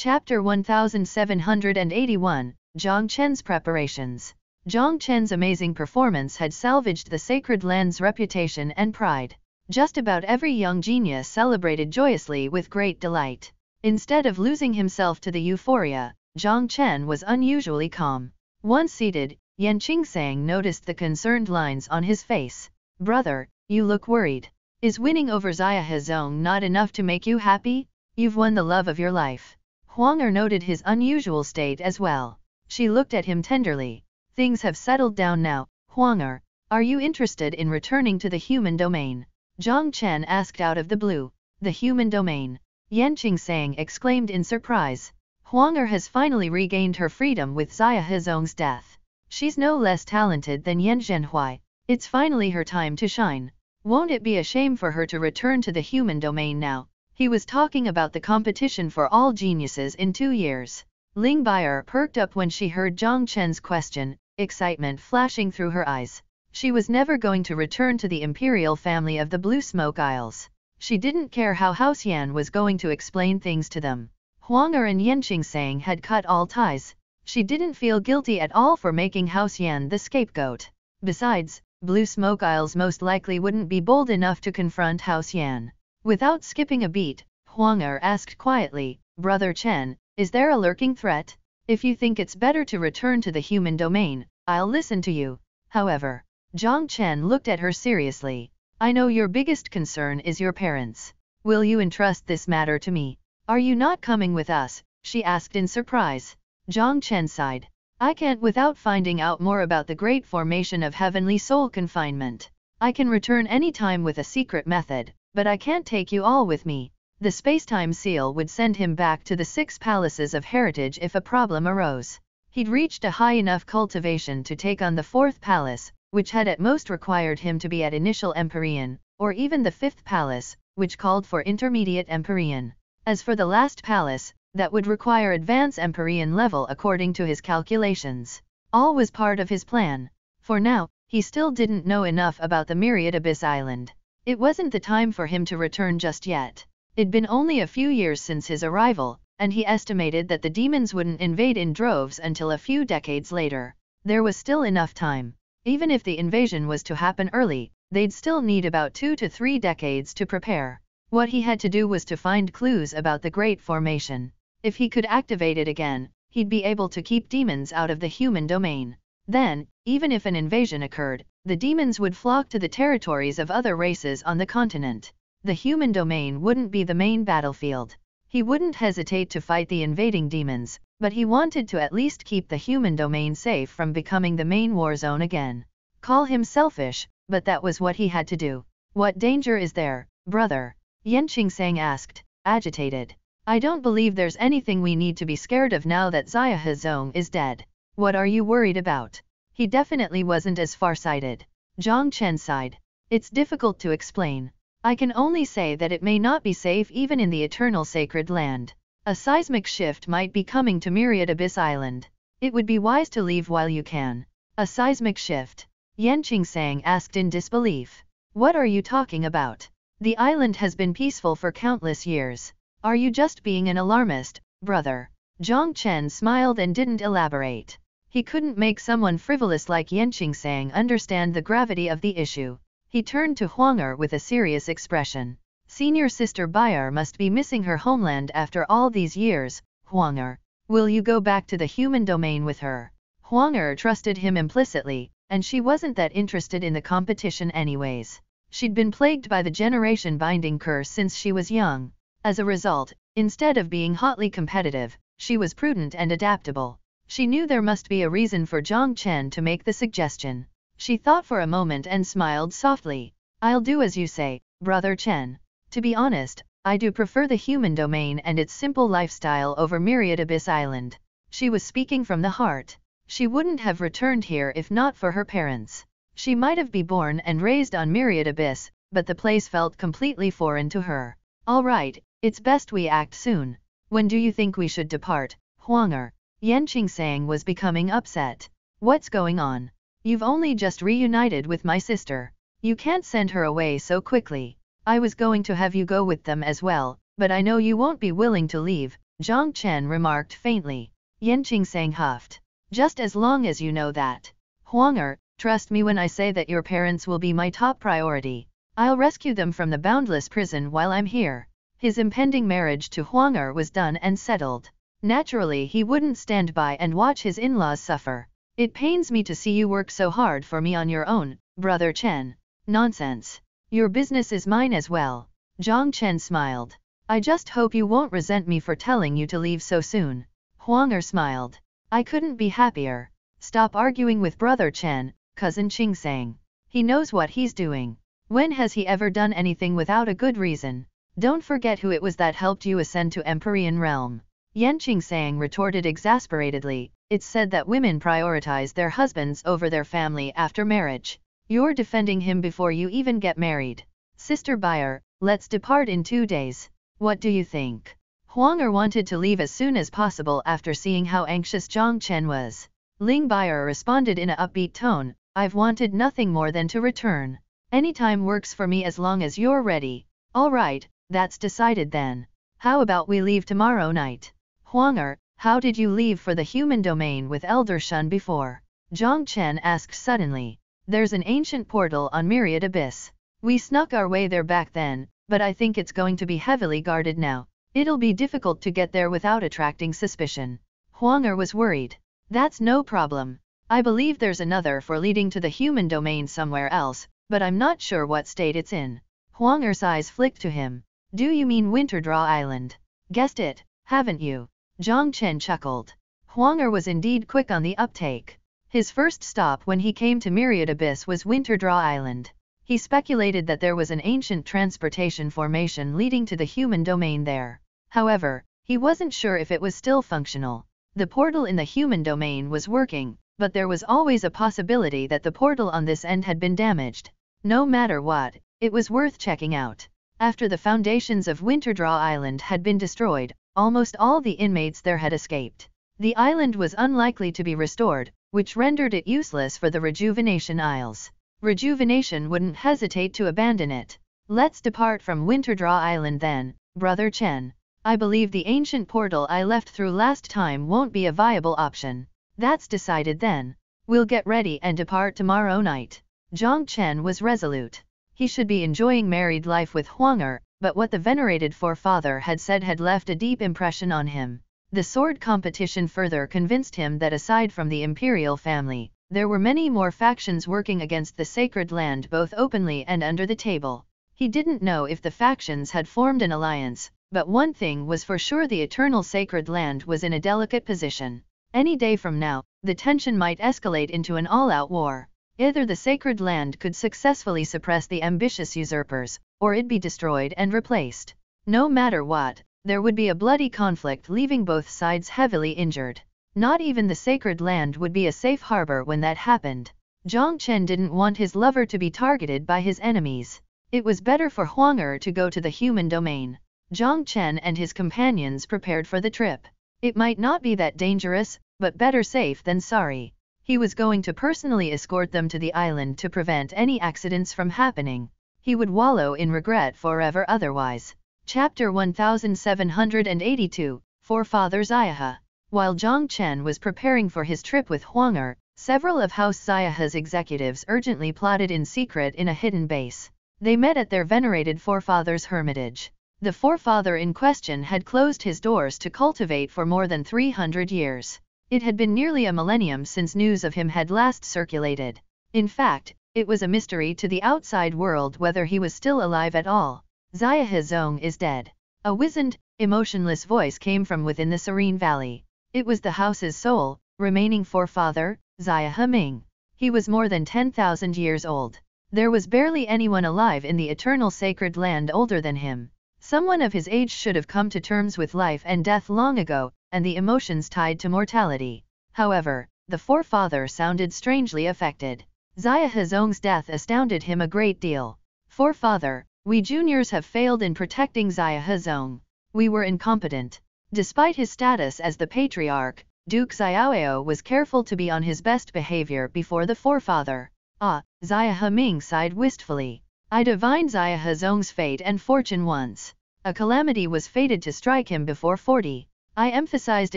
Chapter 1781 Zhang Chen's Preparations Zhang Chen's amazing performance had salvaged the Sacred Land's reputation and pride. Just about every young genius celebrated joyously with great delight. Instead of losing himself to the euphoria, Zhang Chen was unusually calm. Once seated, Yan Qingsang noticed the concerned lines on his face. Brother, you look worried. Is winning over Zaya Hezong not enough to make you happy? You've won the love of your life. Huang Er noted his unusual state as well. She looked at him tenderly. Things have settled down now, Huang Er. Are you interested in returning to the human domain? Zhang Chen asked out of the blue. The human domain. Yan Qingsang exclaimed in surprise. Huang Er has finally regained her freedom with Zia Hezong's death. She's no less talented than Yan Zhenhui. It's finally her time to shine. Won't it be a shame for her to return to the human domain now? He was talking about the competition for all geniuses in two years. Ling Baier perked up when she heard Zhang Chen's question, excitement flashing through her eyes. She was never going to return to the imperial family of the Blue Smoke Isles. She didn't care how Haoxian was going to explain things to them. Huang Er and Sang had cut all ties. She didn't feel guilty at all for making Haoxian the scapegoat. Besides, Blue Smoke Isles most likely wouldn't be bold enough to confront Haoxian. Without skipping a beat, Huang Er asked quietly, Brother Chen, is there a lurking threat? If you think it's better to return to the human domain, I'll listen to you. However, Zhang Chen looked at her seriously. I know your biggest concern is your parents. Will you entrust this matter to me? Are you not coming with us? she asked in surprise. Zhang Chen sighed. I can't without finding out more about the great formation of heavenly soul confinement. I can return any time with a secret method, but I can't take you all with me. The spacetime seal would send him back to the six palaces of heritage if a problem arose. He'd reached a high enough cultivation to take on the fourth palace, which had at most required him to be at initial Empyrean, or even the fifth palace, which called for intermediate Empyrean. As for the last palace, that would require advance Empyrean level according to his calculations. All was part of his plan. For now, he still didn't know enough about the myriad Abyss Island. It wasn't the time for him to return just yet. It'd been only a few years since his arrival, and he estimated that the demons wouldn't invade in droves until a few decades later. There was still enough time. Even if the invasion was to happen early, they'd still need about two to three decades to prepare. What he had to do was to find clues about the Great Formation. If he could activate it again, he'd be able to keep demons out of the human domain. Then, even if an invasion occurred, the demons would flock to the territories of other races on the continent. The human domain wouldn't be the main battlefield. He wouldn't hesitate to fight the invading demons, but he wanted to at least keep the human domain safe from becoming the main war zone again. Call him selfish, but that was what he had to do. What danger is there, brother? Yenching Sang asked, agitated. I don't believe there's anything we need to be scared of now that Zaya Hazong is dead. What are you worried about? He definitely wasn't as farsighted. Zhang Chen sighed. It's difficult to explain. I can only say that it may not be safe even in the eternal sacred land. A seismic shift might be coming to Myriad Abyss Island. It would be wise to leave while you can. A seismic shift? Yan Qingsang asked in disbelief. What are you talking about? The island has been peaceful for countless years. Are you just being an alarmist, brother? Zhang Chen smiled and didn't elaborate. He couldn't make someone frivolous like Yenqing Sang understand the gravity of the issue. He turned to Huang Er with a serious expression. Senior sister Bai'er must be missing her homeland after all these years, Huang Er. Will you go back to the human domain with her? Huang Er trusted him implicitly, and she wasn't that interested in the competition anyways. She'd been plagued by the generation-binding curse since she was young. As a result, instead of being hotly competitive, she was prudent and adaptable. She knew there must be a reason for Zhang Chen to make the suggestion. She thought for a moment and smiled softly. I'll do as you say, Brother Chen. To be honest, I do prefer the human domain and its simple lifestyle over Myriad Abyss Island. She was speaking from the heart. She wouldn't have returned here if not for her parents. She might have been born and raised on Myriad Abyss, but the place felt completely foreign to her. All right, it's best we act soon. When do you think we should depart, Huanger? Yan Qingsang was becoming upset. What's going on? You've only just reunited with my sister. You can't send her away so quickly. I was going to have you go with them as well, but I know you won't be willing to leave, Zhang Chen remarked faintly. Yan Qingsang huffed. Just as long as you know that. Huang er, trust me when I say that your parents will be my top priority. I'll rescue them from the boundless prison while I'm here. His impending marriage to Huang er was done and settled. Naturally, he wouldn't stand by and watch his in laws suffer. It pains me to see you work so hard for me on your own, brother Chen. Nonsense. Your business is mine as well. Zhang Chen smiled. I just hope you won't resent me for telling you to leave so soon. Huang Er smiled. I couldn't be happier. Stop arguing with brother Chen, cousin Qing sang. He knows what he's doing. When has he ever done anything without a good reason? Don't forget who it was that helped you ascend to Empyrean realm. Yenching Sang retorted exasperatedly, it's said that women prioritize their husbands over their family after marriage. You're defending him before you even get married. Sister Buyer, let's depart in two days. What do you think? Huang Er wanted to leave as soon as possible after seeing how anxious Zhang Chen was. Ling Buyer responded in a upbeat tone, I've wanted nothing more than to return. Any time works for me as long as you're ready. All right, that's decided then. How about we leave tomorrow night? Huang'er, how did you leave for the human domain with Elder Shun before? Zhang Chen asked suddenly. There's an ancient portal on Myriad Abyss. We snuck our way there back then, but I think it's going to be heavily guarded now. It'll be difficult to get there without attracting suspicion. Huang'er was worried. That's no problem. I believe there's another for leading to the human domain somewhere else, but I'm not sure what state it's in. Huang'er's eyes flicked to him. Do you mean Winterdraw Island? Guessed it, haven't you? Zhang Chen chuckled. Huanger was indeed quick on the uptake. His first stop when he came to Myriad Abyss was Winter Draw Island. He speculated that there was an ancient transportation formation leading to the human domain there. However, he wasn't sure if it was still functional. The portal in the human domain was working, but there was always a possibility that the portal on this end had been damaged. No matter what, it was worth checking out. After the foundations of Winterdraw Island had been destroyed, almost all the inmates there had escaped. The island was unlikely to be restored, which rendered it useless for the Rejuvenation Isles. Rejuvenation wouldn't hesitate to abandon it. Let's depart from Winterdraw Island then, Brother Chen. I believe the ancient portal I left through last time won't be a viable option. That's decided then. We'll get ready and depart tomorrow night. Zhang Chen was resolute. He should be enjoying married life with Huang Er, but what the venerated forefather had said had left a deep impression on him. The sword competition further convinced him that aside from the imperial family, there were many more factions working against the sacred land both openly and under the table. He didn't know if the factions had formed an alliance, but one thing was for sure the eternal sacred land was in a delicate position. Any day from now, the tension might escalate into an all-out war. Either the sacred land could successfully suppress the ambitious usurpers, or it'd be destroyed and replaced. No matter what, there would be a bloody conflict leaving both sides heavily injured. Not even the sacred land would be a safe harbor when that happened. Zhang Chen didn't want his lover to be targeted by his enemies. It was better for Huang Er to go to the human domain. Zhang Chen and his companions prepared for the trip. It might not be that dangerous, but better safe than sorry. He was going to personally escort them to the island to prevent any accidents from happening. He would wallow in regret forever otherwise. Chapter 1782 Forefather Ziyaha. While Zhang Chen was preparing for his trip with Huang Er, several of House Ziyaha's executives urgently plotted in secret in a hidden base. They met at their venerated forefather's hermitage. The forefather in question had closed his doors to cultivate for more than 300 years. It had been nearly a millennium since news of him had last circulated. In fact, it was a mystery to the outside world whether he was still alive at all. Zaya Hizong is dead. A wizened, emotionless voice came from within the serene valley. It was the house's soul, remaining forefather, Zaya Heming. He was more than 10,000 years old. There was barely anyone alive in the eternal sacred land older than him. Someone of his age should have come to terms with life and death long ago, and the emotions tied to mortality. However, the forefather sounded strangely affected. Zia Hazong's death astounded him a great deal. Forefather, we juniors have failed in protecting Zia Hazong. We were incompetent. Despite his status as the patriarch, Duke Xiaoyao was careful to be on his best behavior before the forefather. Ah, Zia Heming sighed wistfully. I divined Zia Hazong's fate and fortune once. A calamity was fated to strike him before forty. I emphasized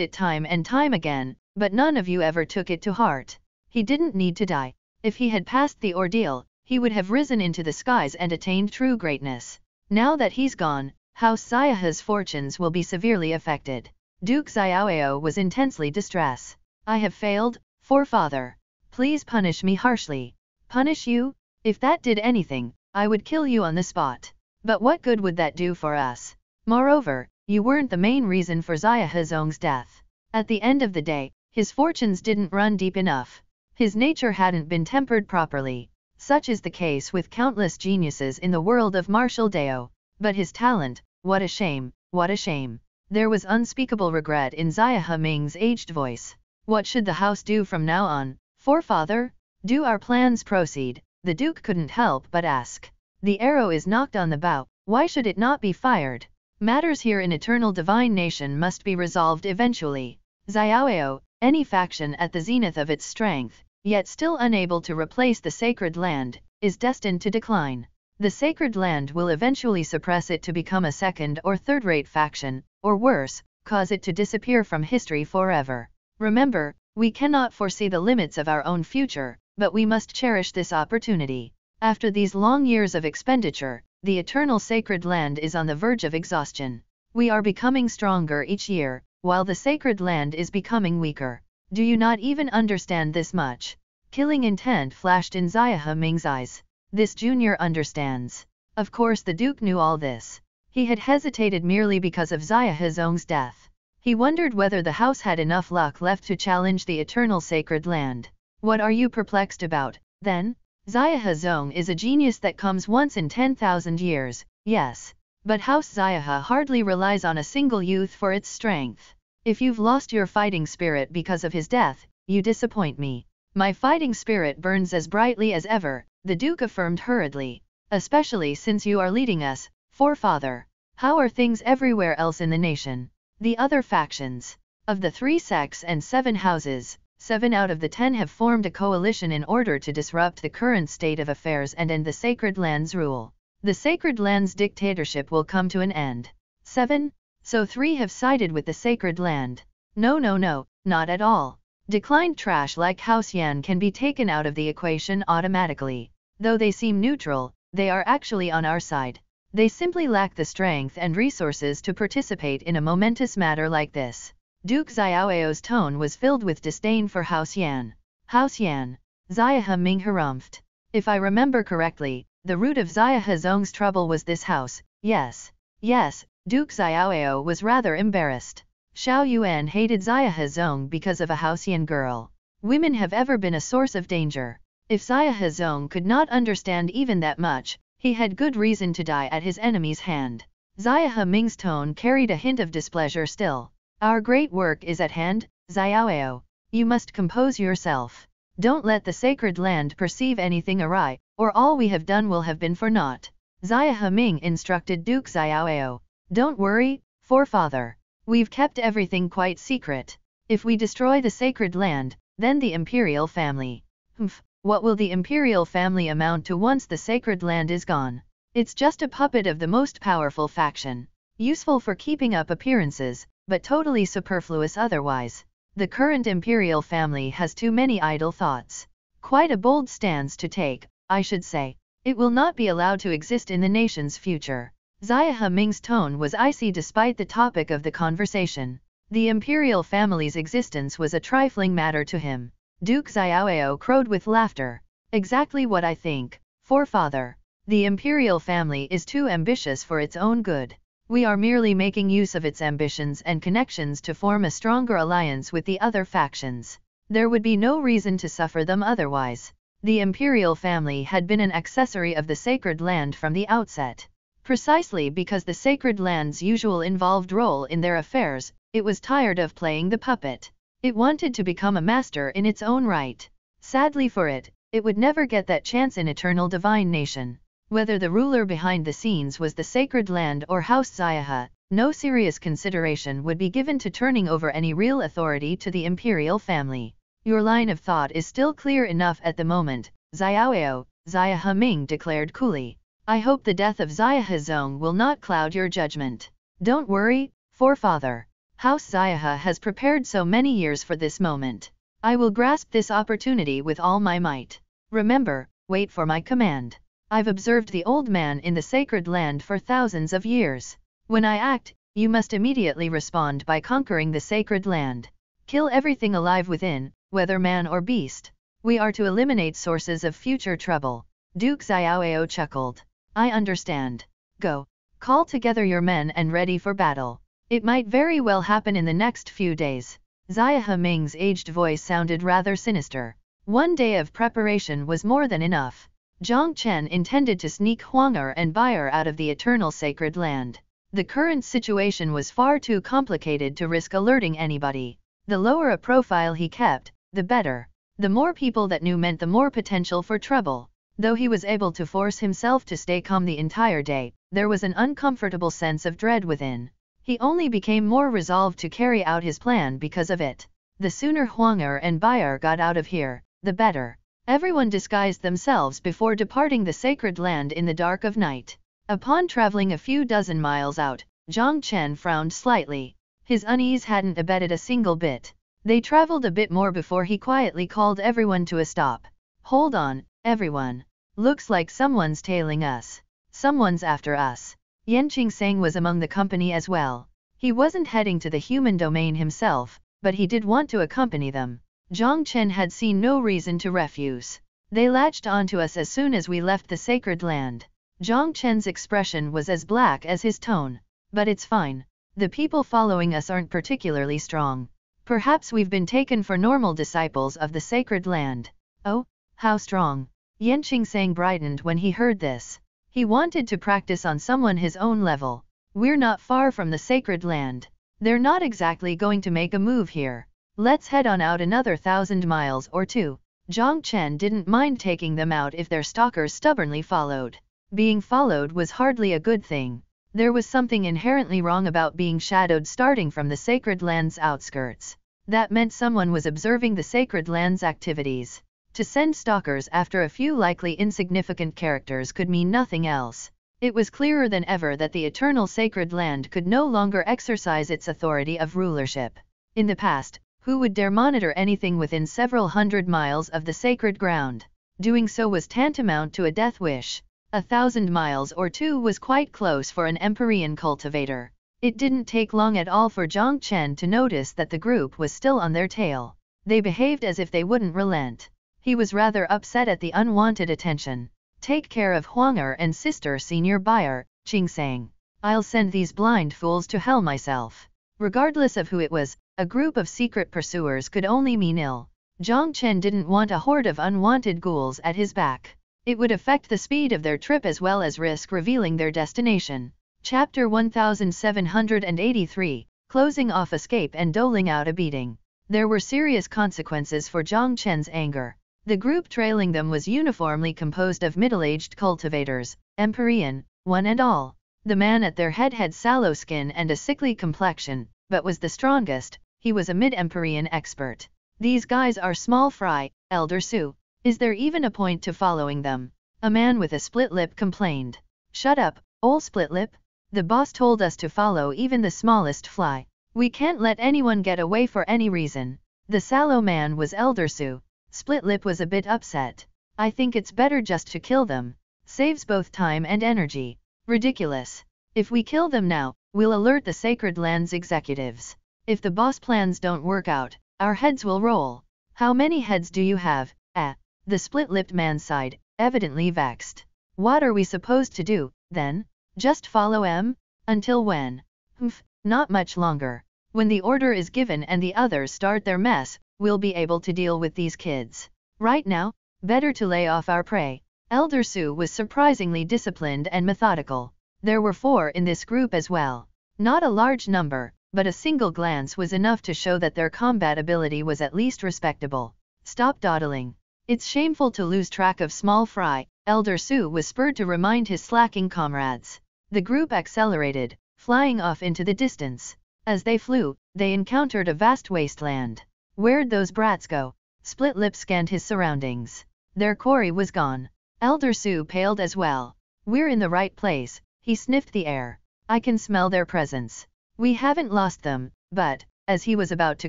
it time and time again, but none of you ever took it to heart. He didn't need to die. If he had passed the ordeal, he would have risen into the skies and attained true greatness. Now that he's gone, House Xiaohe's fortunes will be severely affected. Duke Xiaoheo was intensely distressed. I have failed, forefather. Please punish me harshly. Punish you? If that did anything, I would kill you on the spot. But what good would that do for us? Moreover, you weren't the main reason for Zaya Hazong's death. At the end of the day, his fortunes didn't run deep enough. His nature hadn't been tempered properly. Such is the case with countless geniuses in the world of martial Dao. But his talent, what a shame, what a shame. There was unspeakable regret in Zaya Ming's aged voice. What should the house do from now on, forefather? Do our plans proceed? The duke couldn't help but ask. The arrow is knocked on the bow, why should it not be fired? Matters here in eternal divine nation must be resolved eventually. Xiaoyao, any faction at the zenith of its strength, yet still unable to replace the sacred land, is destined to decline. The sacred land will eventually suppress it to become a second or third-rate faction, or worse, cause it to disappear from history forever. Remember, we cannot foresee the limits of our own future, but we must cherish this opportunity. After these long years of expenditure, the eternal sacred land is on the verge of exhaustion. We are becoming stronger each year, while the sacred land is becoming weaker. Do you not even understand this much? Killing intent flashed in Zaya Ming's eyes. This junior understands. Of course the Duke knew all this. He had hesitated merely because of Zaya Zong's death. He wondered whether the house had enough luck left to challenge the eternal sacred land. What are you perplexed about, then? Zaya Hazong is a genius that comes once in 10,000 years, yes, but House Zayaha hardly relies on a single youth for its strength. If you've lost your fighting spirit because of his death, you disappoint me. My fighting spirit burns as brightly as ever, the Duke affirmed hurriedly, especially since you are leading us, forefather. How are things everywhere else in the nation? The other factions. Of the three sects and seven houses, seven out of the ten have formed a coalition in order to disrupt the current state of affairs and end the Sacred Lands rule. The Sacred Lands dictatorship will come to an end. 7. So three have sided with the Sacred Land. No no no, not at all. Declined trash like Haoxian can be taken out of the equation automatically. Though they seem neutral, they are actually on our side. They simply lack the strength and resources to participate in a momentous matter like this. Duke Xiaoeo's tone was filled with disdain for Haoxian. Haoxian, Xiahe Ming harumphed. If I remember correctly, the root of Xiahe Zong's trouble was this house, yes, yes, Duke Xiaoeo was rather embarrassed. Xiao Yuan hated Xiahe Zong because of a Yan girl. Women have ever been a source of danger. If Xiahe Zong could not understand even that much, he had good reason to die at his enemy's hand. Xiahe Ming's tone carried a hint of displeasure still. Our great work is at hand, Xiaoyao. You must compose yourself. Don't let the sacred land perceive anything awry, or all we have done will have been for naught. Zia Heming instructed Duke Xiaoyao. Don't worry, forefather. We've kept everything quite secret. If we destroy the sacred land, then the imperial family. Humph, what will the imperial family amount to once the sacred land is gone? It's just a puppet of the most powerful faction. Useful for keeping up appearances, but totally superfluous otherwise. The current imperial family has too many idle thoughts. Quite a bold stance to take, I should say. It will not be allowed to exist in the nation's future. Xiaohe Ming's tone was icy despite the topic of the conversation. The imperial family's existence was a trifling matter to him. Duke Xiaoyao crowed with laughter. Exactly what I think, forefather. The imperial family is too ambitious for its own good. We are merely making use of its ambitions and connections to form a stronger alliance with the other factions. There would be no reason to suffer them otherwise. The imperial family had been an accessory of the sacred land from the outset. Precisely because the sacred land's usual involved role in their affairs, it was tired of playing the puppet. It wanted to become a master in its own right. Sadly for it, it would never get that chance in Eternal Divine Nation. Whether the ruler behind the scenes was the sacred land or House Zayaha, no serious consideration would be given to turning over any real authority to the imperial family. Your line of thought is still clear enough at the moment, Xiaoweo, Xiaohe Ming declared coolly. I hope the death of Xiaohe Zong will not cloud your judgment. Don't worry, forefather. House Xiaohe has prepared so many years for this moment. I will grasp this opportunity with all my might. Remember, wait for my command. I've observed the old man in the sacred land for thousands of years. When I act, you must immediately respond by conquering the sacred land. Kill everything alive within, whether man or beast. We are to eliminate sources of future trouble. Duke Xiaoao chuckled. I understand. Go. Call together your men and ready for battle. It might very well happen in the next few days. Zia Ming's aged voice sounded rather sinister. One day of preparation was more than enough. Zhang Chen intended to sneak Huang'er and Bai'er out of the Eternal Sacred Land. The current situation was far too complicated to risk alerting anybody. The lower a profile he kept, the better. The more people that knew meant the more potential for trouble. Though he was able to force himself to stay calm the entire day, there was an uncomfortable sense of dread within. He only became more resolved to carry out his plan because of it. The sooner Huang'er and Bai'er got out of here, the better. Everyone disguised themselves before departing the sacred land in the dark of night. Upon traveling a few dozen miles out, Zhang Chen frowned slightly. His unease hadn't abated a single bit. They traveled a bit more before he quietly called everyone to a stop. Hold on, everyone. Looks like someone's tailing us. Someone's after us. Yanqing Sang was among the company as well. He wasn't heading to the human domain himself, but he did want to accompany them. Zhang Chen had seen no reason to refuse. They latched onto us as soon as we left the sacred land. Zhang Chen's expression was as black as his tone, but it's fine, the people following us aren't particularly strong. Perhaps we've been taken for normal disciples of the sacred land. Oh, how strong. Yan Sang brightened when he heard this. He wanted to practice on someone his own level. We're not far from the sacred land. They're not exactly going to make a move here. Let's head on out another thousand miles or two. Zhang Chen didn't mind taking them out if their stalkers stubbornly followed. Being followed was hardly a good thing. There was something inherently wrong about being shadowed starting from the sacred land's outskirts. That meant someone was observing the sacred land's activities. To send stalkers after a few likely insignificant characters could mean nothing else. It was clearer than ever that the eternal sacred land could no longer exercise its authority of rulership. In the past, who would dare monitor anything within several hundred miles of the sacred ground? Doing so was tantamount to a death wish. A thousand miles or two was quite close for an Empyrean cultivator. It didn't take long at all for Zhang Chen to notice that the group was still on their tail. They behaved as if they wouldn't relent. He was rather upset at the unwanted attention. Take care of Huanger and sister senior buyer, Ching Sang. I'll send these blind fools to hell myself. Regardless of who it was, a group of secret pursuers could only mean ill. Chen didn't want a horde of unwanted ghouls at his back. It would affect the speed of their trip as well as risk revealing their destination. Chapter 1783 Closing off escape and doling out a beating. There were serious consequences for Zhang Chen's anger. The group trailing them was uniformly composed of middle-aged cultivators, Empyrean, one and all. The man at their head had sallow skin and a sickly complexion, but was the strongest, he was a mid-empyrean expert. These guys are small fry, Elder Sue, is there even a point to following them? A man with a split lip complained. Shut up, old split lip, the boss told us to follow even the smallest fly. We can't let anyone get away for any reason. The sallow man was Elder Sue. Split lip was a bit upset. I think it's better just to kill them. Saves both time and energy. Ridiculous. If we kill them now, we'll alert the Sacred Lands executives. If the boss plans don't work out, our heads will roll. How many heads do you have? Ah, the split-lipped man sighed, evidently vexed. What are we supposed to do, then? Just follow M? Until when? Humph, not much longer. When the order is given and the others start their mess, we'll be able to deal with these kids. Right now, better to lay off our prey. Elder Sue was surprisingly disciplined and methodical. There were four in this group as well. Not a large number, but a single glance was enough to show that their combat ability was at least respectable. Stop dawdling. It's shameful to lose track of small fry, Elder Su was spurred to remind his slacking comrades. The group accelerated, flying off into the distance. As they flew, they encountered a vast wasteland. Where'd those brats go? Split Lip scanned his surroundings. Their quarry was gone. Elder Su paled as well. We're in the right place, he sniffed the air. I can smell their presence. We haven't lost them, but, as he was about to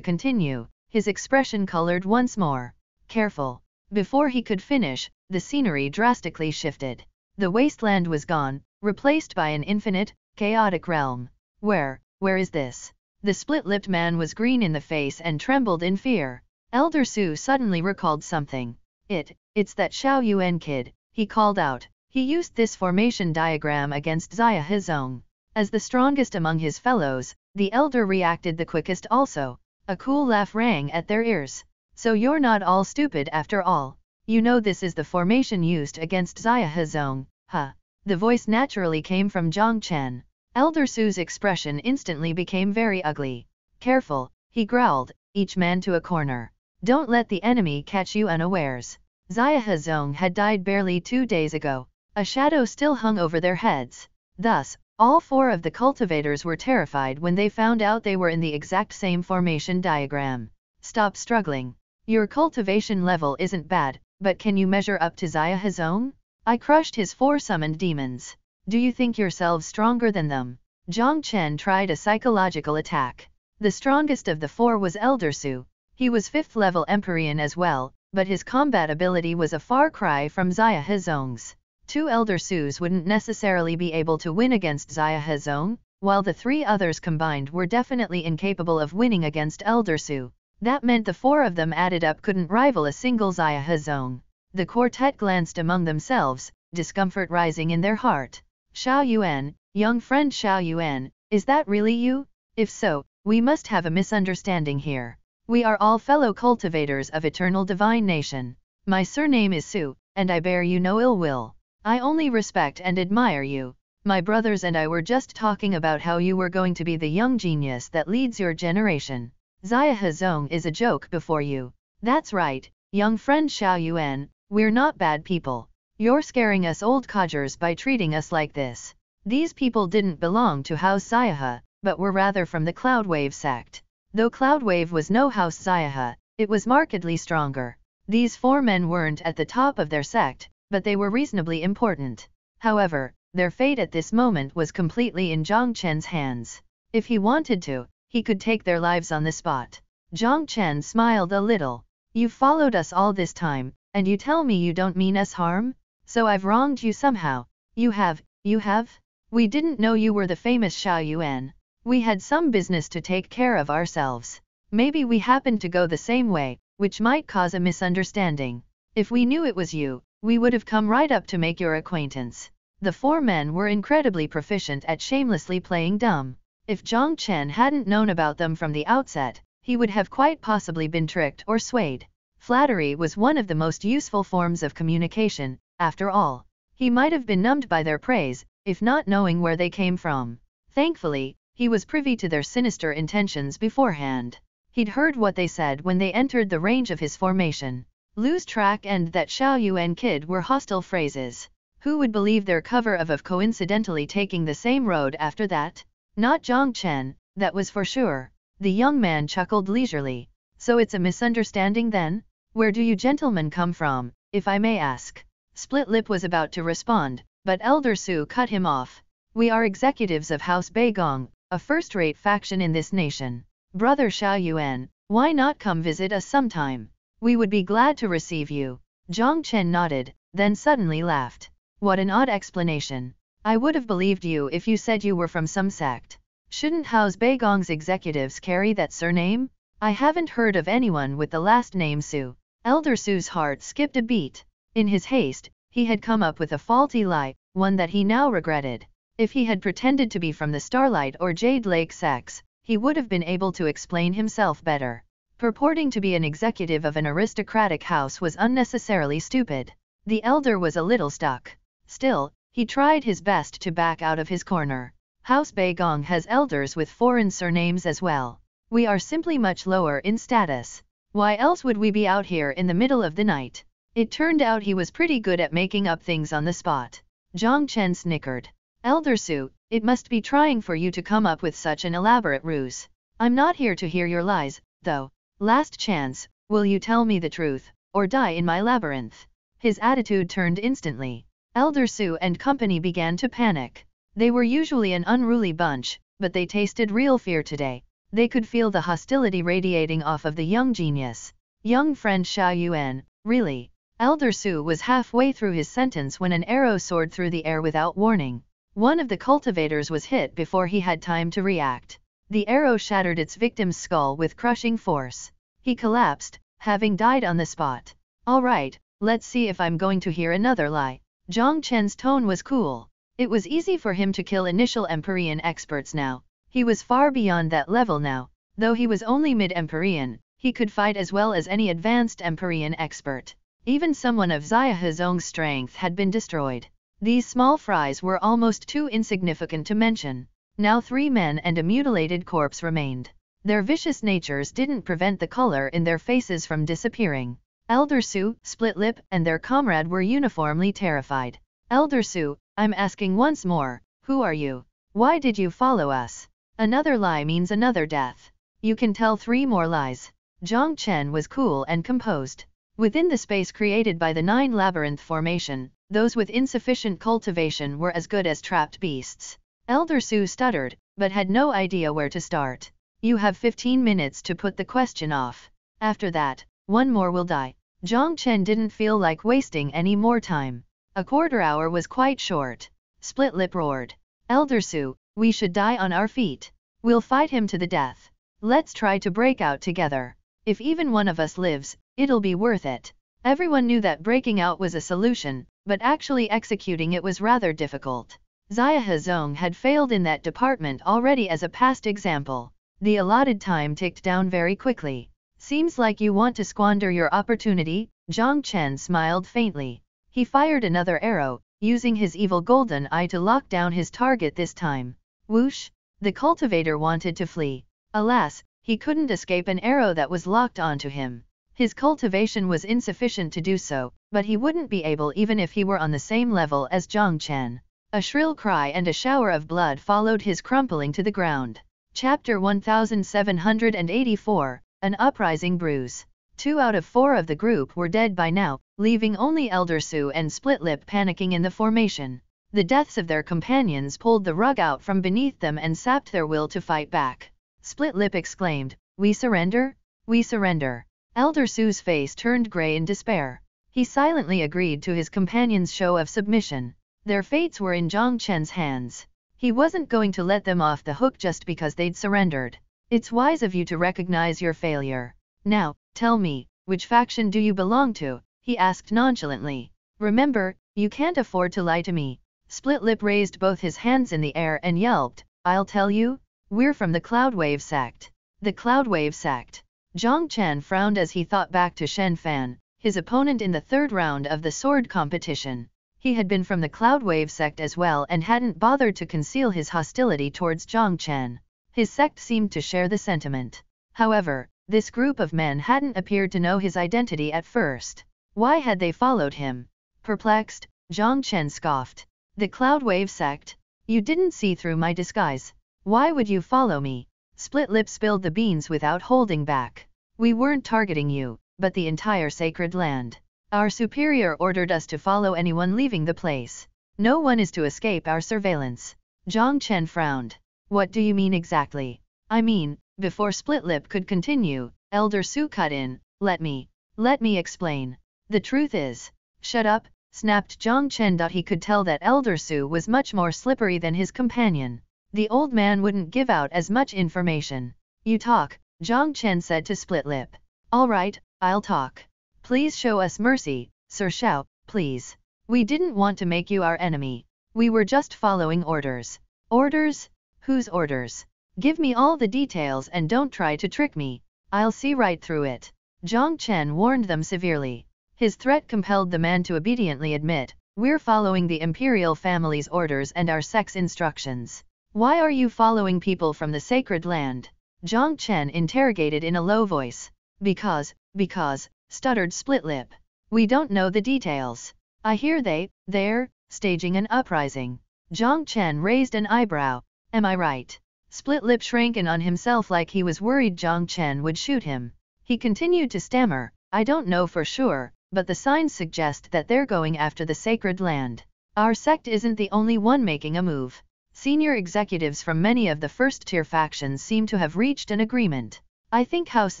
continue, his expression colored once more. Careful. Before he could finish, the scenery drastically shifted. The wasteland was gone, replaced by an infinite, chaotic realm. Where, where is this? The split-lipped man was green in the face and trembled in fear. Elder Su suddenly recalled something. It, it's that Xiao Yuan kid, he called out. He used this formation diagram against Zaya Hizong. As the strongest among his fellows, the elder reacted the quickest also. A cool laugh rang at their ears. So you're not all stupid after all. You know this is the formation used against Zia Hazong, huh? The voice naturally came from Zhang Chen. Elder Su's expression instantly became very ugly. Careful, he growled, each man to a corner. Don't let the enemy catch you unawares. Zia Hazong had died barely two days ago. A shadow still hung over their heads. Thus, all four of the cultivators were terrified when they found out they were in the exact same formation diagram. Stop struggling. Your cultivation level isn't bad, but can you measure up to Zaya's own? I crushed his four summoned demons. Do you think yourselves stronger than them? Zhang Chen tried a psychological attack. The strongest of the four was Elder Su. He was fifth level Empyrean as well, but his combat ability was a far cry from Zaya Hizong's two elder Sioux wouldn't necessarily be able to win against Zaya Hezong, while the three others combined were definitely incapable of winning against elder Sioux. That meant the four of them added up couldn't rival a single Zaya Hezong. The quartet glanced among themselves, discomfort rising in their heart. Xiao Yuan, young friend Xiao Yuan, is that really you? If so, we must have a misunderstanding here. We are all fellow cultivators of eternal divine nation. My surname is Su, and I bear you no ill will. I only respect and admire you. My brothers and I were just talking about how you were going to be the young genius that leads your generation. Zaya Hazong is a joke before you. That's right, young friend Xiao Yuan, we're not bad people. You're scaring us old codgers by treating us like this. These people didn't belong to House Zayaha, but were rather from the Cloudwave sect. Though Cloudwave was no House Zayaha, it was markedly stronger. These four men weren't at the top of their sect, but they were reasonably important. However, their fate at this moment was completely in Zhang Chen's hands. If he wanted to, he could take their lives on the spot. Zhang Chen smiled a little. You followed us all this time, and you tell me you don't mean us harm? So I've wronged you somehow. You have, you have? We didn't know you were the famous Xiao Yuan. We had some business to take care of ourselves. Maybe we happened to go the same way, which might cause a misunderstanding. If we knew it was you, we would have come right up to make your acquaintance. The four men were incredibly proficient at shamelessly playing dumb. If Zhang Chen hadn't known about them from the outset, he would have quite possibly been tricked or swayed. Flattery was one of the most useful forms of communication, after all. He might have been numbed by their praise, if not knowing where they came from. Thankfully, he was privy to their sinister intentions beforehand. He'd heard what they said when they entered the range of his formation. Lose track and that Xiaoyu and Kid were hostile phrases. Who would believe their cover of of coincidentally taking the same road after that? Not Zhang Chen, that was for sure. The young man chuckled leisurely. So it's a misunderstanding then? Where do you gentlemen come from, if I may ask? Split Lip was about to respond, but Elder Su cut him off. We are executives of House Beigong, a first-rate faction in this nation. Brother Xiao why not come visit us sometime? We would be glad to receive you. Zhang Chen nodded, then suddenly laughed. What an odd explanation. I would have believed you if you said you were from some sect. Shouldn't House Beigong's executives carry that surname? I haven't heard of anyone with the last name Su. Elder Su's heart skipped a beat. In his haste, he had come up with a faulty lie, one that he now regretted. If he had pretended to be from the Starlight or Jade Lake sects, he would have been able to explain himself better purporting to be an executive of an aristocratic house was unnecessarily stupid. The elder was a little stuck. Still, he tried his best to back out of his corner. House Gong has elders with foreign surnames as well. We are simply much lower in status. Why else would we be out here in the middle of the night? It turned out he was pretty good at making up things on the spot. Zhang Chen snickered. Elder Su, it must be trying for you to come up with such an elaborate ruse. I'm not here to hear your lies, though. Last chance, will you tell me the truth, or die in my labyrinth? His attitude turned instantly. Elder Sue and company began to panic. They were usually an unruly bunch, but they tasted real fear today. They could feel the hostility radiating off of the young genius. Young friend Xiao Yuan, really. Elder Su was halfway through his sentence when an arrow soared through the air without warning. One of the cultivators was hit before he had time to react. The arrow shattered its victim's skull with crushing force. He collapsed, having died on the spot. All right, let's see if I'm going to hear another lie. Zhang Chen's tone was cool. It was easy for him to kill initial Empyrean experts now. He was far beyond that level now. Though he was only mid-Empyrean, he could fight as well as any advanced Empyrean expert. Even someone of Zaya's own strength had been destroyed. These small fries were almost too insignificant to mention. Now three men and a mutilated corpse remained. Their vicious natures didn't prevent the color in their faces from disappearing. Elder Sue, Split Lip, and their comrade were uniformly terrified. Elder Sue, I'm asking once more, who are you? Why did you follow us? Another lie means another death. You can tell three more lies. Zhang Chen was cool and composed. Within the space created by the Nine Labyrinth Formation, those with insufficient cultivation were as good as trapped beasts. Elder Sue stuttered, but had no idea where to start. You have 15 minutes to put the question off. After that, one more will die. Zhang Chen didn't feel like wasting any more time. A quarter hour was quite short. Split Lip roared. Elder Sue, we should die on our feet. We'll fight him to the death. Let's try to break out together. If even one of us lives, it'll be worth it. Everyone knew that breaking out was a solution, but actually executing it was rather difficult. Zia Hazong had failed in that department already as a past example. The allotted time ticked down very quickly. Seems like you want to squander your opportunity, Zhang Chen smiled faintly. He fired another arrow, using his evil golden eye to lock down his target this time. Whoosh! The cultivator wanted to flee. Alas, he couldn't escape an arrow that was locked onto him. His cultivation was insufficient to do so, but he wouldn't be able even if he were on the same level as Zhang Chen. A shrill cry and a shower of blood followed his crumpling to the ground. Chapter 1784 An Uprising Bruise. Two out of four of the group were dead by now, leaving only Elder Sue and Splitlip panicking in the formation. The deaths of their companions pulled the rug out from beneath them and sapped their will to fight back. Splitlip exclaimed, We surrender? We surrender. Elder Sue's face turned gray in despair. He silently agreed to his companion's show of submission. Their fates were in Zhang Chen's hands. He wasn't going to let them off the hook just because they'd surrendered. It's wise of you to recognize your failure. Now, tell me, which faction do you belong to? He asked nonchalantly. Remember, you can't afford to lie to me. Split Lip raised both his hands in the air and yelped, I'll tell you, we're from the Cloudwave Sect. The Cloudwave Sect. Zhang Chen frowned as he thought back to Shen Fan, his opponent in the third round of the sword competition. He had been from the Cloudwave sect as well and hadn't bothered to conceal his hostility towards Zhang Chen. His sect seemed to share the sentiment. However, this group of men hadn't appeared to know his identity at first. Why had they followed him? Perplexed, Zhang Chen scoffed. The Cloudwave sect? You didn't see through my disguise. Why would you follow me? Split Lip spilled the beans without holding back. We weren't targeting you, but the entire sacred land. Our superior ordered us to follow anyone leaving the place. No one is to escape our surveillance. Zhang Chen frowned. What do you mean exactly? I mean, before Split Lip could continue, Elder Su cut in, let me, let me explain. The truth is, shut up, snapped Zhang Chen. He could tell that Elder Su was much more slippery than his companion. The old man wouldn't give out as much information. You talk, Zhang Chen said to Split Lip. All right, I'll talk. Please show us mercy, Sir Shao, please. We didn't want to make you our enemy. We were just following orders. Orders? Whose orders? Give me all the details and don't try to trick me. I'll see right through it. Zhang Chen warned them severely. His threat compelled the man to obediently admit, we're following the imperial family's orders and our sex instructions. Why are you following people from the sacred land? Zhang Chen interrogated in a low voice. Because, because, stuttered Split Lip. We don't know the details. I hear they, they're, staging an uprising. Zhang Chen raised an eyebrow. Am I right? Split Lip shrank in on himself like he was worried Zhang Chen would shoot him. He continued to stammer, I don't know for sure, but the signs suggest that they're going after the sacred land. Our sect isn't the only one making a move. Senior executives from many of the first-tier factions seem to have reached an agreement. I think House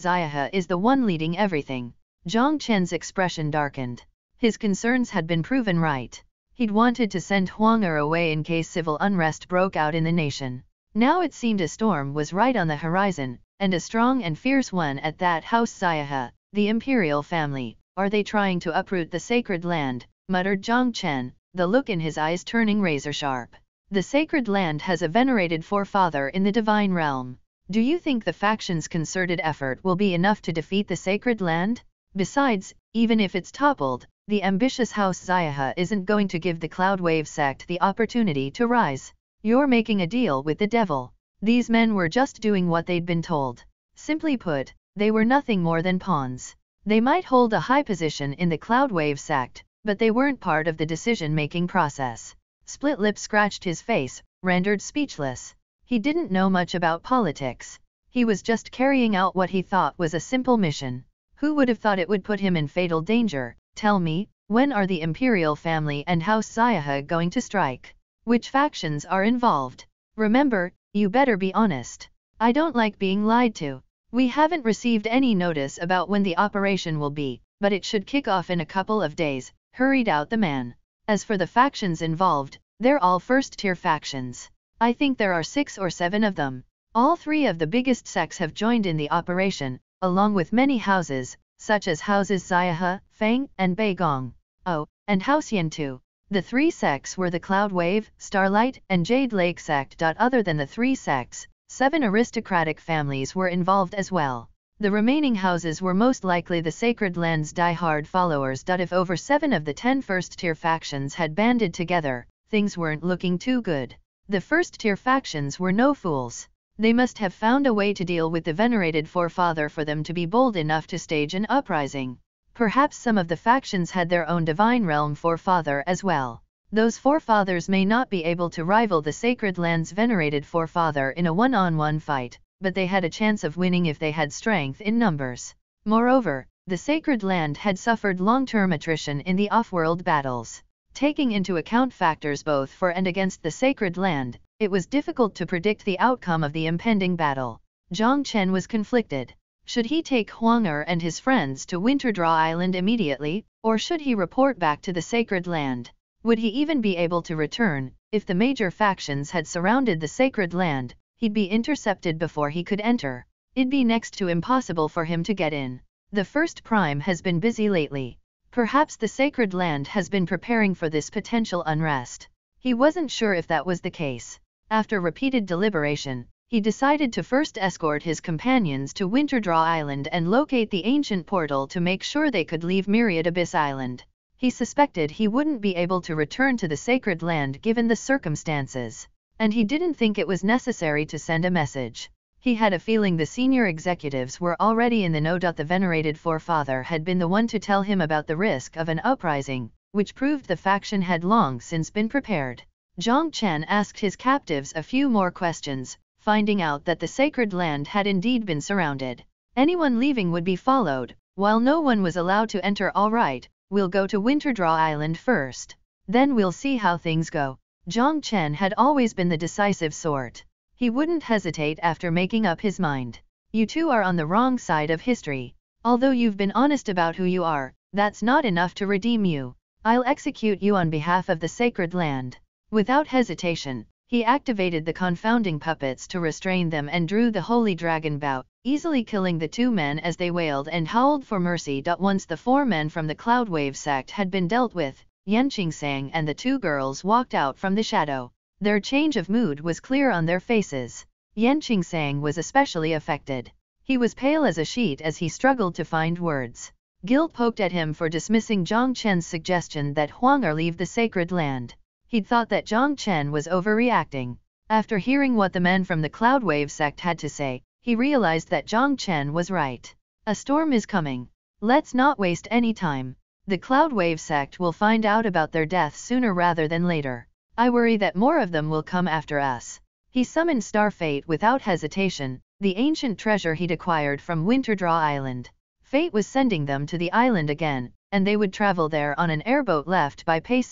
Zayaha is the one leading everything. Zhang Chen's expression darkened. His concerns had been proven right. He'd wanted to send Huang Er away in case civil unrest broke out in the nation. Now it seemed a storm was right on the horizon, and a strong and fierce one at that house Siaha, the imperial family, are they trying to uproot the sacred land, muttered Zhang Chen, the look in his eyes turning razor sharp. The sacred land has a venerated forefather in the divine realm. Do you think the faction's concerted effort will be enough to defeat the sacred land? Besides, even if it's toppled, the ambitious House Zayaha isn't going to give the Cloudwave sect the opportunity to rise. You're making a deal with the devil. These men were just doing what they'd been told. Simply put, they were nothing more than pawns. They might hold a high position in the Cloudwave sect, but they weren't part of the decision-making process. Split Lip scratched his face, rendered speechless. He didn't know much about politics. He was just carrying out what he thought was a simple mission. Who would have thought it would put him in fatal danger? Tell me, when are the Imperial family and House Sayaha going to strike? Which factions are involved? Remember, you better be honest. I don't like being lied to. We haven't received any notice about when the operation will be, but it should kick off in a couple of days, hurried out the man. As for the factions involved, they're all first-tier factions. I think there are six or seven of them. All three of the biggest sects have joined in the operation, along with many houses, such as houses Ziyaha, Feng, and Beigong, O, oh, and Haoxian Tu. The three sects were the Cloud Wave, Starlight, and Jade Lake sect. Other than the three sects, seven aristocratic families were involved as well. The remaining houses were most likely the Sacred Land's die-hard followers. If over seven of the ten first-tier factions had banded together, things weren't looking too good. The first-tier factions were no fools. They must have found a way to deal with the venerated forefather for them to be bold enough to stage an uprising. Perhaps some of the factions had their own divine realm forefather as well. Those forefathers may not be able to rival the sacred land's venerated forefather in a one-on-one -on -one fight, but they had a chance of winning if they had strength in numbers. Moreover, the sacred land had suffered long-term attrition in the off-world battles. Taking into account factors both for and against the sacred land, it was difficult to predict the outcome of the impending battle. Zhang Chen was conflicted. Should he take Huang Er and his friends to Winter Draw Island immediately, or should he report back to the Sacred Land? Would he even be able to return, if the major factions had surrounded the Sacred Land, he'd be intercepted before he could enter. It'd be next to impossible for him to get in. The First Prime has been busy lately. Perhaps the Sacred Land has been preparing for this potential unrest. He wasn't sure if that was the case. After repeated deliberation, he decided to first escort his companions to Winterdraw Island and locate the ancient portal to make sure they could leave Myriad Abyss Island. He suspected he wouldn't be able to return to the sacred land given the circumstances, and he didn't think it was necessary to send a message. He had a feeling the senior executives were already in the know. The venerated forefather had been the one to tell him about the risk of an uprising, which proved the faction had long since been prepared. Zhang Chen asked his captives a few more questions, finding out that the sacred land had indeed been surrounded. Anyone leaving would be followed, while no one was allowed to enter all right, we'll go to Winterdraw Island first. Then we'll see how things go. Zhang Chen had always been the decisive sort. He wouldn't hesitate after making up his mind. You two are on the wrong side of history. Although you've been honest about who you are, that's not enough to redeem you. I'll execute you on behalf of the sacred land. Without hesitation, he activated the confounding puppets to restrain them and drew the holy dragon bout, easily killing the two men as they wailed and howled for mercy. Once the four men from the cloud wave sect had been dealt with, Yenching Sang and the two girls walked out from the shadow. Their change of mood was clear on their faces. Yenching Sang was especially affected. He was pale as a sheet as he struggled to find words. Gil poked at him for dismissing Zhang Chen's suggestion that Huang Er leave the sacred land. He'd thought that Zhang Chen was overreacting. After hearing what the men from the Cloudwave sect had to say, he realized that Zhang Chen was right. A storm is coming. Let's not waste any time. The Cloudwave sect will find out about their death sooner rather than later. I worry that more of them will come after us. He summoned Starfate without hesitation, the ancient treasure he'd acquired from Winterdraw Island. Fate was sending them to the island again, and they would travel there on an airboat left by Pei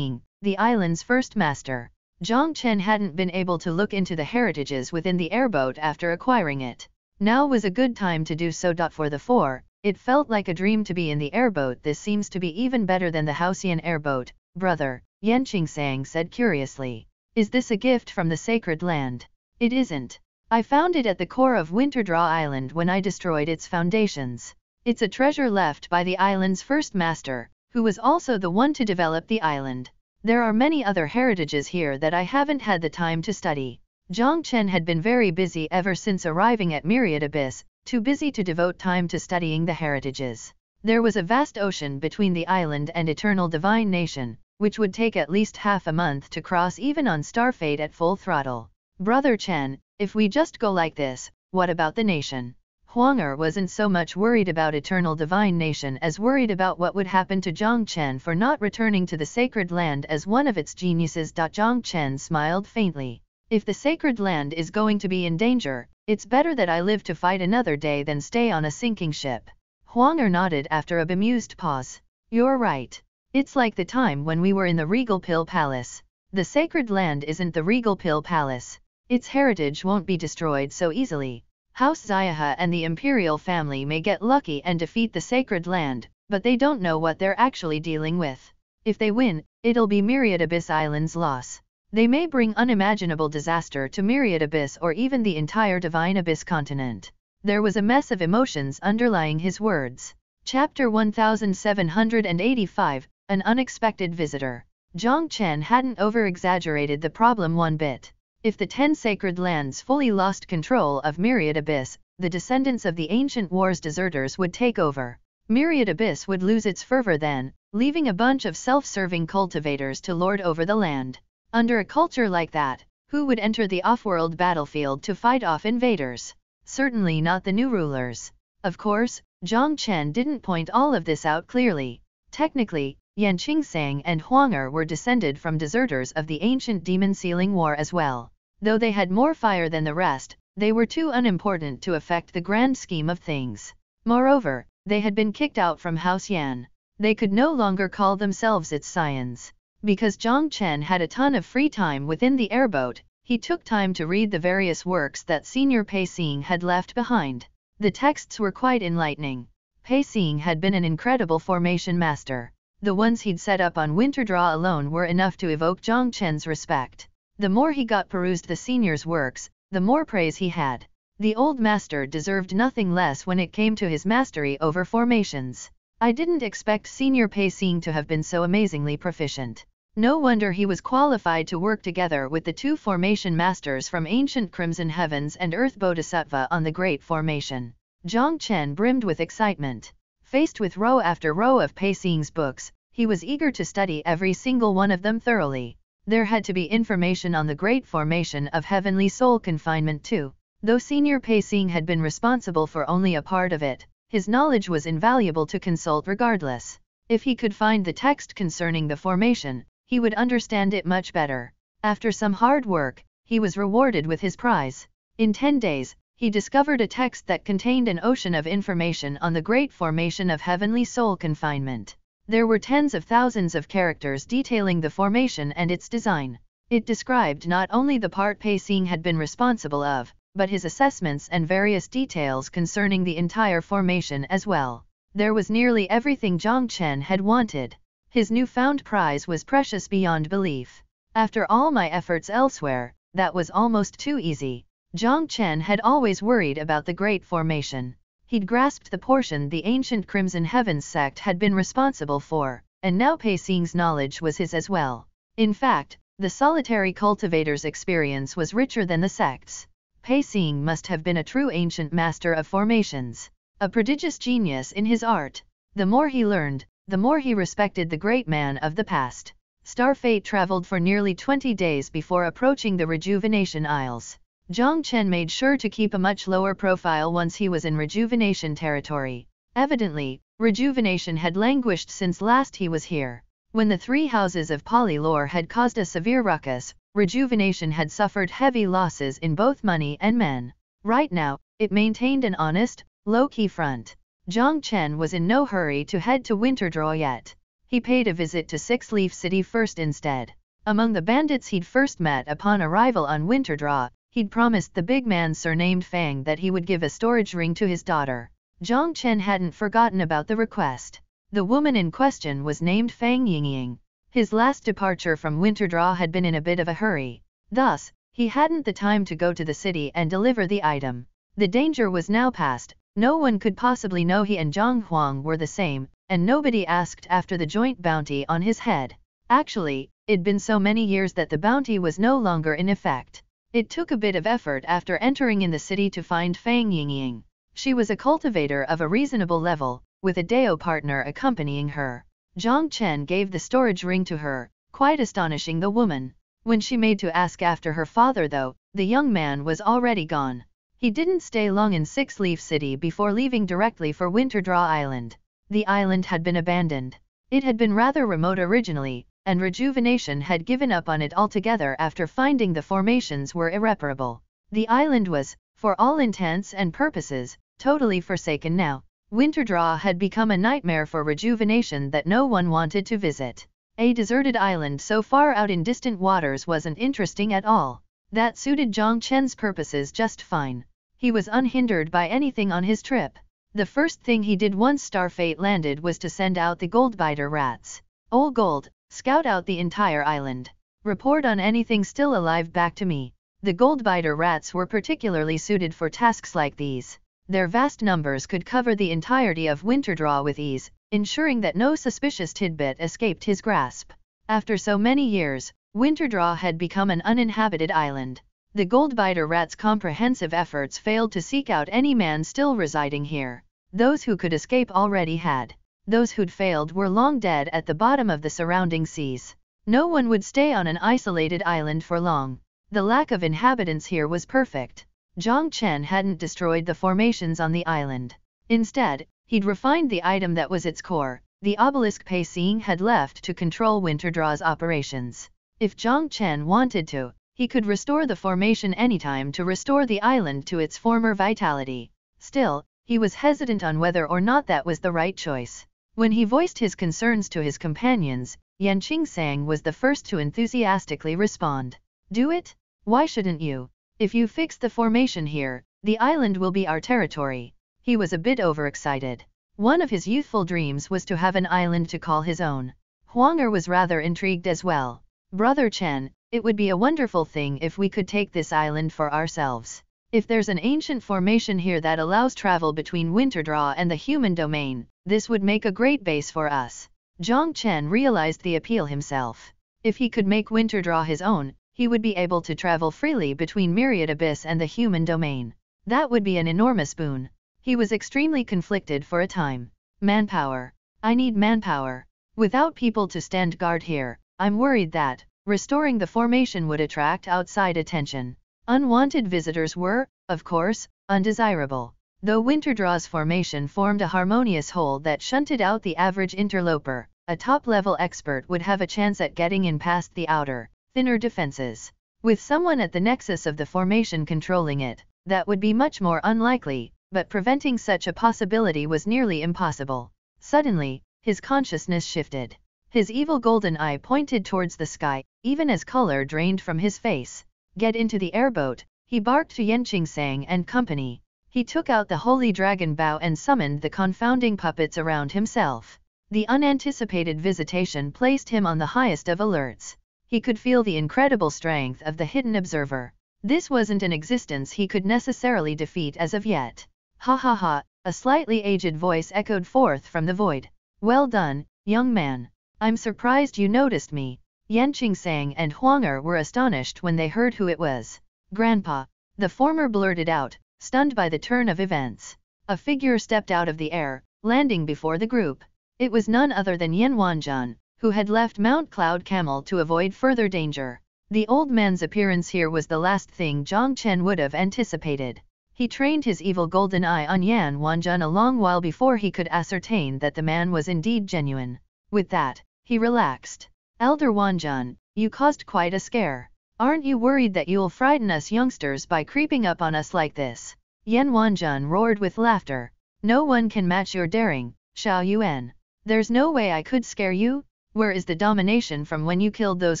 the island's first master, Zhang Chen hadn't been able to look into the heritages within the airboat after acquiring it. Now was a good time to do so. For the four, it felt like a dream to be in the airboat. This seems to be even better than the Haoxian airboat, brother, Yan Qingsang said curiously. Is this a gift from the sacred land? It isn't. I found it at the core of Winterdraw Island when I destroyed its foundations. It's a treasure left by the island's first master, who was also the one to develop the island. There are many other heritages here that I haven't had the time to study. Zhang Chen had been very busy ever since arriving at Myriad Abyss, too busy to devote time to studying the heritages. There was a vast ocean between the island and Eternal Divine Nation, which would take at least half a month to cross even on Starfade at full throttle. Brother Chen, if we just go like this, what about the nation? Huang'er wasn't so much worried about eternal divine nation as worried about what would happen to Chen for not returning to the sacred land as one of its geniuses. Chen smiled faintly. If the sacred land is going to be in danger, it's better that I live to fight another day than stay on a sinking ship. Huang'er nodded after a bemused pause. You're right. It's like the time when we were in the Regal Pill Palace. The sacred land isn't the Regal Pill Palace. Its heritage won't be destroyed so easily. House Zayaha and the imperial family may get lucky and defeat the sacred land, but they don't know what they're actually dealing with. If they win, it'll be Myriad Abyss Island's loss. They may bring unimaginable disaster to Myriad Abyss or even the entire Divine Abyss continent. There was a mess of emotions underlying his words. Chapter 1785 An Unexpected Visitor. Zhang Chen hadn't over exaggerated the problem one bit. If the Ten Sacred Lands fully lost control of Myriad Abyss, the descendants of the Ancient War's deserters would take over. Myriad Abyss would lose its fervor then, leaving a bunch of self-serving cultivators to lord over the land. Under a culture like that, who would enter the off-world battlefield to fight off invaders? Certainly not the new rulers. Of course, Zhang Chen didn't point all of this out clearly. Technically, Yan Qingsang and Huang'er were descended from deserters of the ancient Demon Sealing War as well. Though they had more fire than the rest, they were too unimportant to affect the grand scheme of things. Moreover, they had been kicked out from House Yan. They could no longer call themselves its scions. Because Zhang Chen had a ton of free time within the airboat, he took time to read the various works that senior Pei Xing had left behind. The texts were quite enlightening. Pei Xing had been an incredible formation master the ones he'd set up on Winter Draw alone were enough to evoke Zhang Chen's respect. The more he got perused the senior's works, the more praise he had. The old master deserved nothing less when it came to his mastery over formations. I didn't expect senior Pei Xing to have been so amazingly proficient. No wonder he was qualified to work together with the two formation masters from ancient Crimson Heavens and Earth Bodhisattva on the Great Formation. Zhang Chen brimmed with excitement. Faced with row after row of Paysing's books, he was eager to study every single one of them thoroughly. There had to be information on the great formation of heavenly soul confinement too, though Senior Paysing had been responsible for only a part of it. His knowledge was invaluable to consult regardless. If he could find the text concerning the formation, he would understand it much better. After some hard work, he was rewarded with his prize. In ten days, he discovered a text that contained an ocean of information on the great formation of heavenly soul confinement. There were tens of thousands of characters detailing the formation and its design. It described not only the part Pei Sing had been responsible of, but his assessments and various details concerning the entire formation as well. There was nearly everything Zhang Chen had wanted. His newfound prize was precious beyond belief. After all my efforts elsewhere, that was almost too easy. Zhang Chen had always worried about the Great Formation. He'd grasped the portion the ancient Crimson Heavens sect had been responsible for, and now Pei Xing's knowledge was his as well. In fact, the solitary cultivator's experience was richer than the sect's. Pei Xing must have been a true ancient master of formations, a prodigious genius in his art. The more he learned, the more he respected the great man of the past. Star Fate traveled for nearly 20 days before approaching the Rejuvenation Isles. Zhang Chen made sure to keep a much lower profile once he was in rejuvenation territory. Evidently, rejuvenation had languished since last he was here. When the three houses of Polylore had caused a severe ruckus, rejuvenation had suffered heavy losses in both money and men. Right now, it maintained an honest, low-key front. Zhang Chen was in no hurry to head to Winterdraw yet. He paid a visit to Six Leaf City first instead. Among the bandits he'd first met upon arrival on Winterdraw, he'd promised the big man surnamed Fang that he would give a storage ring to his daughter. Zhang Chen hadn't forgotten about the request. The woman in question was named Fang Yingying. His last departure from Winterdraw had been in a bit of a hurry. Thus, he hadn't the time to go to the city and deliver the item. The danger was now past, no one could possibly know he and Zhang Huang were the same, and nobody asked after the joint bounty on his head. Actually, it'd been so many years that the bounty was no longer in effect. It took a bit of effort after entering in the city to find Fang Yingying. She was a cultivator of a reasonable level, with a Dao partner accompanying her. Zhang Chen gave the storage ring to her, quite astonishing the woman. When she made to ask after her father though, the young man was already gone. He didn't stay long in Six Leaf City before leaving directly for Winterdraw Island. The island had been abandoned. It had been rather remote originally, and rejuvenation had given up on it altogether after finding the formations were irreparable. The island was, for all intents and purposes, totally forsaken now. Winterdraw had become a nightmare for rejuvenation that no one wanted to visit. A deserted island so far out in distant waters wasn't interesting at all. That suited Zhang Chen's purposes just fine. He was unhindered by anything on his trip. The first thing he did once Starfate landed was to send out the Goldbiter rats. Old Gold, Scout out the entire island. Report on anything still alive back to me. The goldbiter rats were particularly suited for tasks like these. Their vast numbers could cover the entirety of Winterdraw with ease, ensuring that no suspicious tidbit escaped his grasp. After so many years, Winterdraw had become an uninhabited island. The goldbiter rat's comprehensive efforts failed to seek out any man still residing here. Those who could escape already had those who'd failed were long dead at the bottom of the surrounding seas. No one would stay on an isolated island for long. The lack of inhabitants here was perfect. Zhang Chen hadn't destroyed the formations on the island. Instead, he'd refined the item that was its core, the obelisk Pei Xing had left to control Winterdraw's operations. If Zhang Chen wanted to, he could restore the formation anytime to restore the island to its former vitality. Still, he was hesitant on whether or not that was the right choice. When he voiced his concerns to his companions, Yan Qingsang was the first to enthusiastically respond. Do it? Why shouldn't you? If you fix the formation here, the island will be our territory. He was a bit overexcited. One of his youthful dreams was to have an island to call his own. Huanger was rather intrigued as well. Brother Chen, it would be a wonderful thing if we could take this island for ourselves. If there's an ancient formation here that allows travel between Winterdraw and the human domain, this would make a great base for us. Zhang Chen realized the appeal himself. If he could make winter draw his own, he would be able to travel freely between Myriad Abyss and the human domain. That would be an enormous boon. He was extremely conflicted for a time. Manpower. I need manpower. Without people to stand guard here, I'm worried that, restoring the formation would attract outside attention. Unwanted visitors were, of course, undesirable. Though Winterdraw's formation formed a harmonious whole that shunted out the average interloper, a top-level expert would have a chance at getting in past the outer, thinner defenses. With someone at the nexus of the formation controlling it, that would be much more unlikely, but preventing such a possibility was nearly impossible. Suddenly, his consciousness shifted. His evil golden eye pointed towards the sky, even as color drained from his face. Get into the airboat, he barked to Yen ching Sang and company, he took out the holy dragon bow and summoned the confounding puppets around himself. The unanticipated visitation placed him on the highest of alerts. He could feel the incredible strength of the hidden observer. This wasn't an existence he could necessarily defeat as of yet. Ha ha ha, a slightly aged voice echoed forth from the void. Well done, young man. I'm surprised you noticed me. Yanqing Sang and Huang Er were astonished when they heard who it was. Grandpa, the former blurted out, Stunned by the turn of events, a figure stepped out of the air, landing before the group. It was none other than Yin Wanzhan, who had left Mount Cloud Camel to avoid further danger. The old man's appearance here was the last thing Zhang Chen would have anticipated. He trained his evil golden eye on Yan Wanzhen a long while before he could ascertain that the man was indeed genuine. With that, he relaxed. Elder Wanzhen, you caused quite a scare. Aren't you worried that you'll frighten us youngsters by creeping up on us like this? Yen Wanjun roared with laughter. No one can match your daring, Xiao Yuan. There's no way I could scare you, where is the domination from when you killed those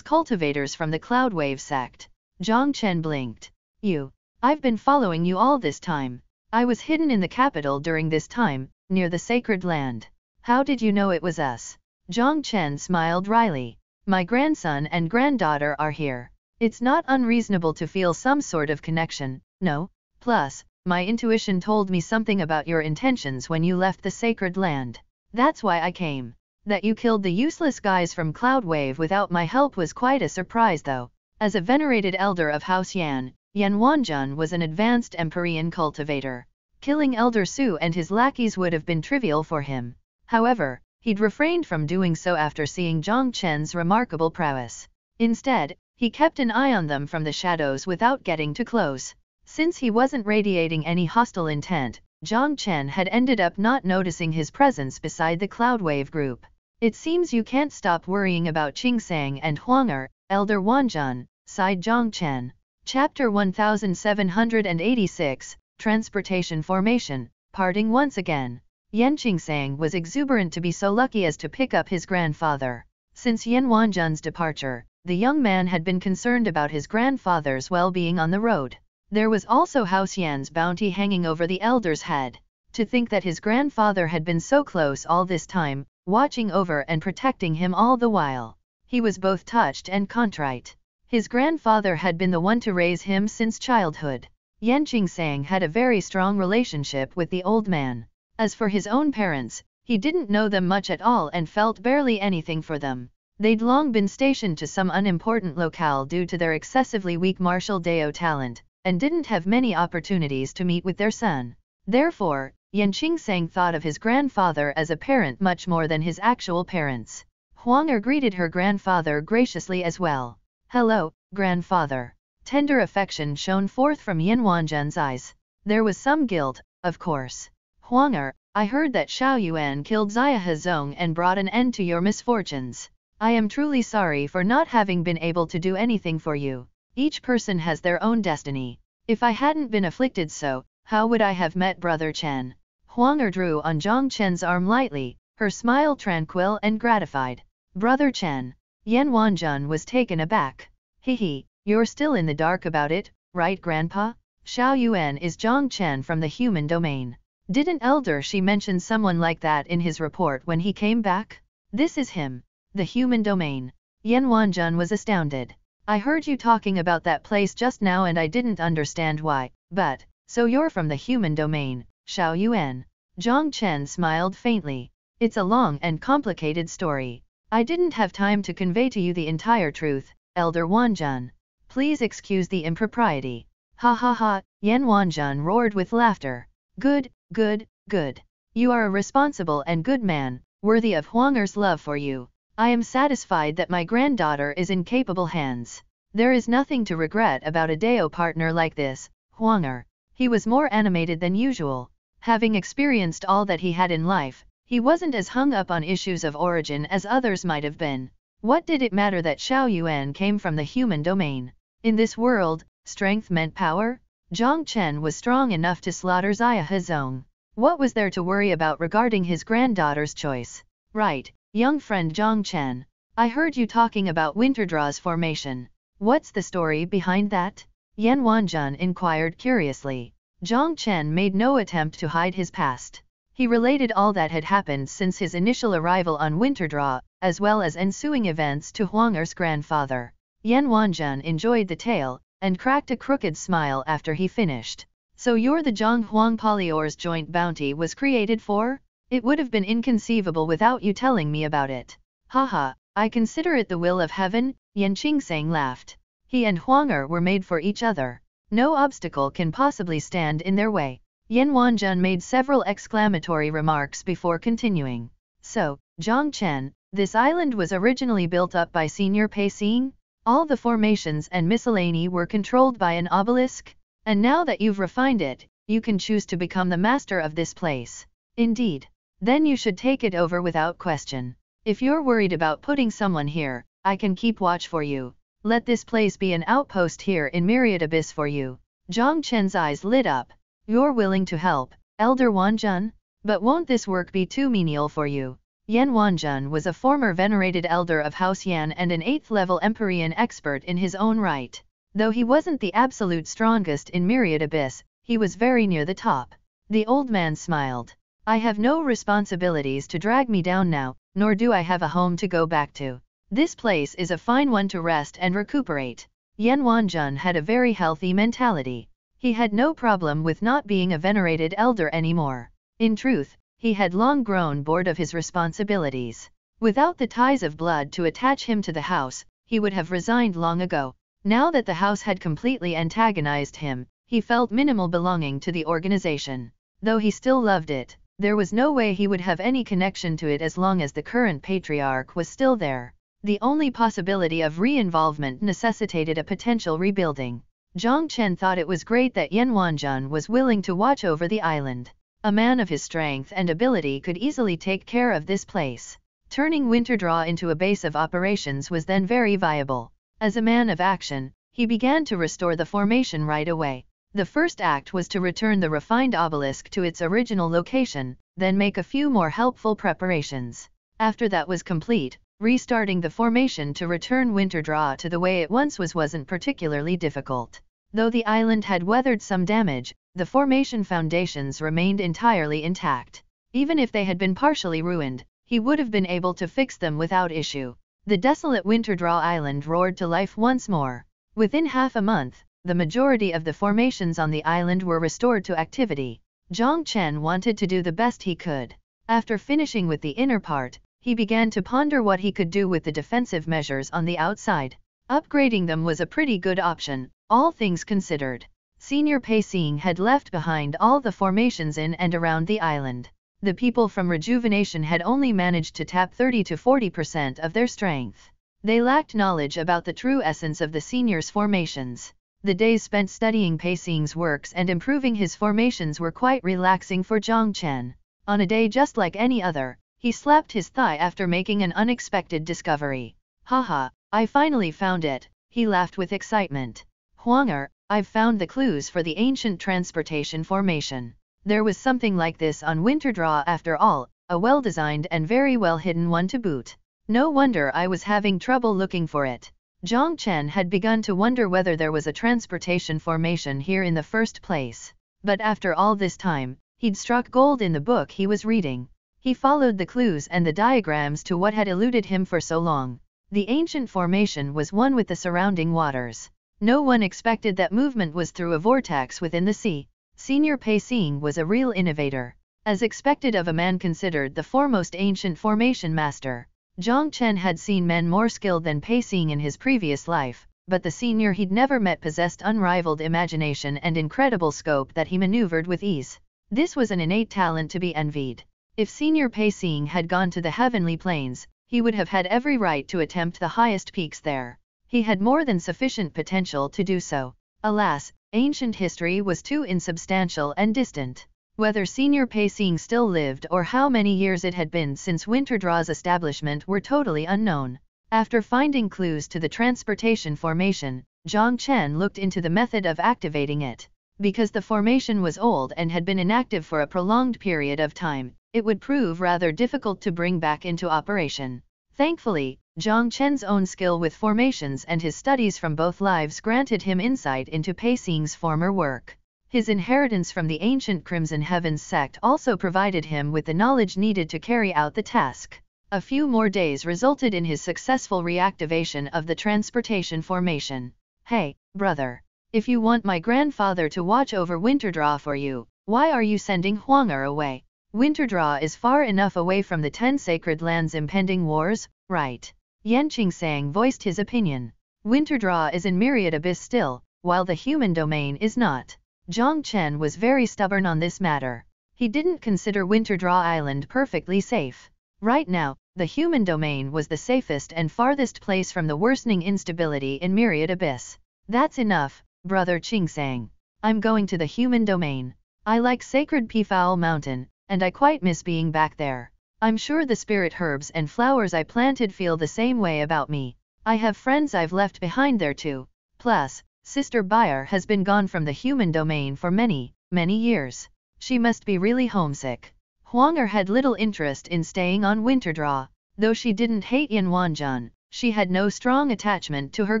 cultivators from the Cloud Wave sect? Zhang Chen blinked. You, I've been following you all this time. I was hidden in the capital during this time, near the sacred land. How did you know it was us? Zhang Chen smiled wryly. My grandson and granddaughter are here. It's not unreasonable to feel some sort of connection, no, plus, my intuition told me something about your intentions when you left the sacred land. That's why I came. That you killed the useless guys from Cloudwave without my help was quite a surprise though. As a venerated elder of House Yan, Yan Wanjun was an advanced Empyrean cultivator. Killing Elder Su and his lackeys would have been trivial for him. However, he'd refrained from doing so after seeing Zhang Chen's remarkable prowess. Instead, he kept an eye on them from the shadows without getting too close. Since he wasn't radiating any hostile intent, Zhang Chen had ended up not noticing his presence beside the Cloudwave group. It seems you can't stop worrying about Sang and Huang Er. Elder Wanzhan, sighed Zhang Chen. Chapter 1786, Transportation Formation, Parting Once Again. Yan Qingsang was exuberant to be so lucky as to pick up his grandfather. Since Yan Wanzhan's departure, the young man had been concerned about his grandfather's well-being on the road. There was also House Yan's bounty hanging over the elder's head. To think that his grandfather had been so close all this time, watching over and protecting him all the while. He was both touched and contrite. His grandfather had been the one to raise him since childhood. Yan Qingsang had a very strong relationship with the old man. As for his own parents, he didn't know them much at all and felt barely anything for them. They'd long been stationed to some unimportant locale due to their excessively weak martial Dao talent, and didn't have many opportunities to meet with their son. Therefore, Yan Qingsang thought of his grandfather as a parent much more than his actual parents. Huang Er greeted her grandfather graciously as well. Hello, grandfather. Tender affection shone forth from Yin Wanzhen's eyes. There was some guilt, of course. Huang Er, I heard that Xiao Yuan killed Zia Hezong and brought an end to your misfortunes. I am truly sorry for not having been able to do anything for you. Each person has their own destiny. If I hadn't been afflicted so, how would I have met Brother Chen? Huang Er drew on Zhang Chen's arm lightly, her smile tranquil and gratified. Brother Chen, Yan Wanjun was taken aback. Hehe, you're still in the dark about it, right grandpa? Xiao Yuan is Zhang Chen from the human domain. Didn't Elder Shi mention someone like that in his report when he came back? This is him the human domain. Yen Wanjun was astounded. I heard you talking about that place just now and I didn't understand why, but, so you're from the human domain, Xiao Yuan. Zhang Chen smiled faintly. It's a long and complicated story. I didn't have time to convey to you the entire truth, Elder Wanjun. Please excuse the impropriety. Ha ha ha, Yan Wanjun roared with laughter. Good, good, good. You are a responsible and good man, worthy of Huanger's love for you. I am satisfied that my granddaughter is in capable hands. There is nothing to regret about a Deo partner like this, Huanger. He was more animated than usual. Having experienced all that he had in life, he wasn't as hung up on issues of origin as others might have been. What did it matter that Xiao Yuan came from the human domain? In this world, strength meant power? Zhang Chen was strong enough to slaughter Zaya Hezong. What was there to worry about regarding his granddaughter's choice? Right, Young friend Zhang I heard you talking about Winterdraw's formation. What's the story behind that? Yan Wanjun inquired curiously. Zhang Chen made no attempt to hide his past. He related all that had happened since his initial arrival on Winterdraw, as well as ensuing events to Huang Er's grandfather. Yan Wanjun enjoyed the tale, and cracked a crooked smile after he finished. So you're the Zhang Huang Polyors joint bounty was created for? It would have been inconceivable without you telling me about it. Haha, I consider it the will of heaven, Yan Qingsang laughed. He and Huang Er were made for each other. No obstacle can possibly stand in their way. Yan Wanjun made several exclamatory remarks before continuing. So, Chen, this island was originally built up by Senior Xing. All the formations and miscellany were controlled by an obelisk? And now that you've refined it, you can choose to become the master of this place. Indeed, then you should take it over without question. If you're worried about putting someone here, I can keep watch for you. Let this place be an outpost here in Myriad Abyss for you. Zhang Chen's eyes lit up. You're willing to help, Elder Wanjun? But won't this work be too menial for you? Yan Wanjun was a former venerated elder of House Yan and an 8th level Empyrean expert in his own right. Though he wasn't the absolute strongest in Myriad Abyss, he was very near the top. The old man smiled. I have no responsibilities to drag me down now, nor do I have a home to go back to. This place is a fine one to rest and recuperate. Yen Wanjun had a very healthy mentality. He had no problem with not being a venerated elder anymore. In truth, he had long grown bored of his responsibilities. Without the ties of blood to attach him to the house, he would have resigned long ago. Now that the house had completely antagonized him, he felt minimal belonging to the organization. Though he still loved it, there was no way he would have any connection to it as long as the current patriarch was still there. The only possibility of re-involvement necessitated a potential rebuilding. Zhang Chen thought it was great that Yan Wanjun was willing to watch over the island. A man of his strength and ability could easily take care of this place. Turning Winterdraw into a base of operations was then very viable. As a man of action, he began to restore the formation right away. The first act was to return the refined obelisk to its original location, then make a few more helpful preparations. After that was complete, restarting the formation to return Winterdraw to the way it once was wasn't particularly difficult. Though the island had weathered some damage, the formation foundations remained entirely intact. Even if they had been partially ruined, he would have been able to fix them without issue. The desolate Winterdraw Island roared to life once more. Within half a month, the majority of the formations on the island were restored to activity. Zhang Chen wanted to do the best he could. After finishing with the inner part, he began to ponder what he could do with the defensive measures on the outside. Upgrading them was a pretty good option, all things considered. Senior Pei Xing had left behind all the formations in and around the island. The people from Rejuvenation had only managed to tap 30 to 40% of their strength. They lacked knowledge about the true essence of the seniors' formations the days spent studying Pei Xing's works and improving his formations were quite relaxing for Zhang Chen. On a day just like any other, he slapped his thigh after making an unexpected discovery. Haha, I finally found it, he laughed with excitement. Huang Er, I've found the clues for the ancient transportation formation. There was something like this on Winterdraw after all, a well-designed and very well-hidden one to boot. No wonder I was having trouble looking for it. Zhang Chen had begun to wonder whether there was a transportation formation here in the first place, but after all this time, he'd struck gold in the book he was reading. He followed the clues and the diagrams to what had eluded him for so long. The ancient formation was one with the surrounding waters. No one expected that movement was through a vortex within the sea. Senior Pei Xing was a real innovator, as expected of a man considered the foremost ancient formation master. Zhang Chen had seen men more skilled than Pei Xing in his previous life, but the senior he'd never met possessed unrivaled imagination and incredible scope that he maneuvered with ease. This was an innate talent to be envied. If senior Pei Xing had gone to the heavenly plains, he would have had every right to attempt the highest peaks there. He had more than sufficient potential to do so. Alas, ancient history was too insubstantial and distant. Whether Senior Pacing still lived or how many years it had been since Winterdraw's establishment were totally unknown. After finding clues to the transportation formation, Zhang Chen looked into the method of activating it. Because the formation was old and had been inactive for a prolonged period of time, it would prove rather difficult to bring back into operation. Thankfully, Zhang Chen's own skill with formations and his studies from both lives granted him insight into Pei former work. His inheritance from the ancient Crimson Heavens sect also provided him with the knowledge needed to carry out the task. A few more days resulted in his successful reactivation of the transportation formation. Hey, brother. If you want my grandfather to watch over Winterdraw for you, why are you sending Huang'er away? Winterdraw is far enough away from the Ten Sacred Lands' impending wars, right? Yanqing Sang voiced his opinion. Winterdraw is in Myriad Abyss still, while the human domain is not. Zhang Chen was very stubborn on this matter. He didn't consider Winterdraw Island perfectly safe. Right now, the human domain was the safest and farthest place from the worsening instability in Myriad Abyss. That's enough, brother Sang. I'm going to the human domain. I like sacred Peafowl Mountain, and I quite miss being back there. I'm sure the spirit herbs and flowers I planted feel the same way about me. I have friends I've left behind there too. Plus, Sister Bayer has been gone from the human domain for many, many years. She must be really homesick. Huanger had little interest in staying on Winterdraw, though she didn't hate Yanwanjan, she had no strong attachment to her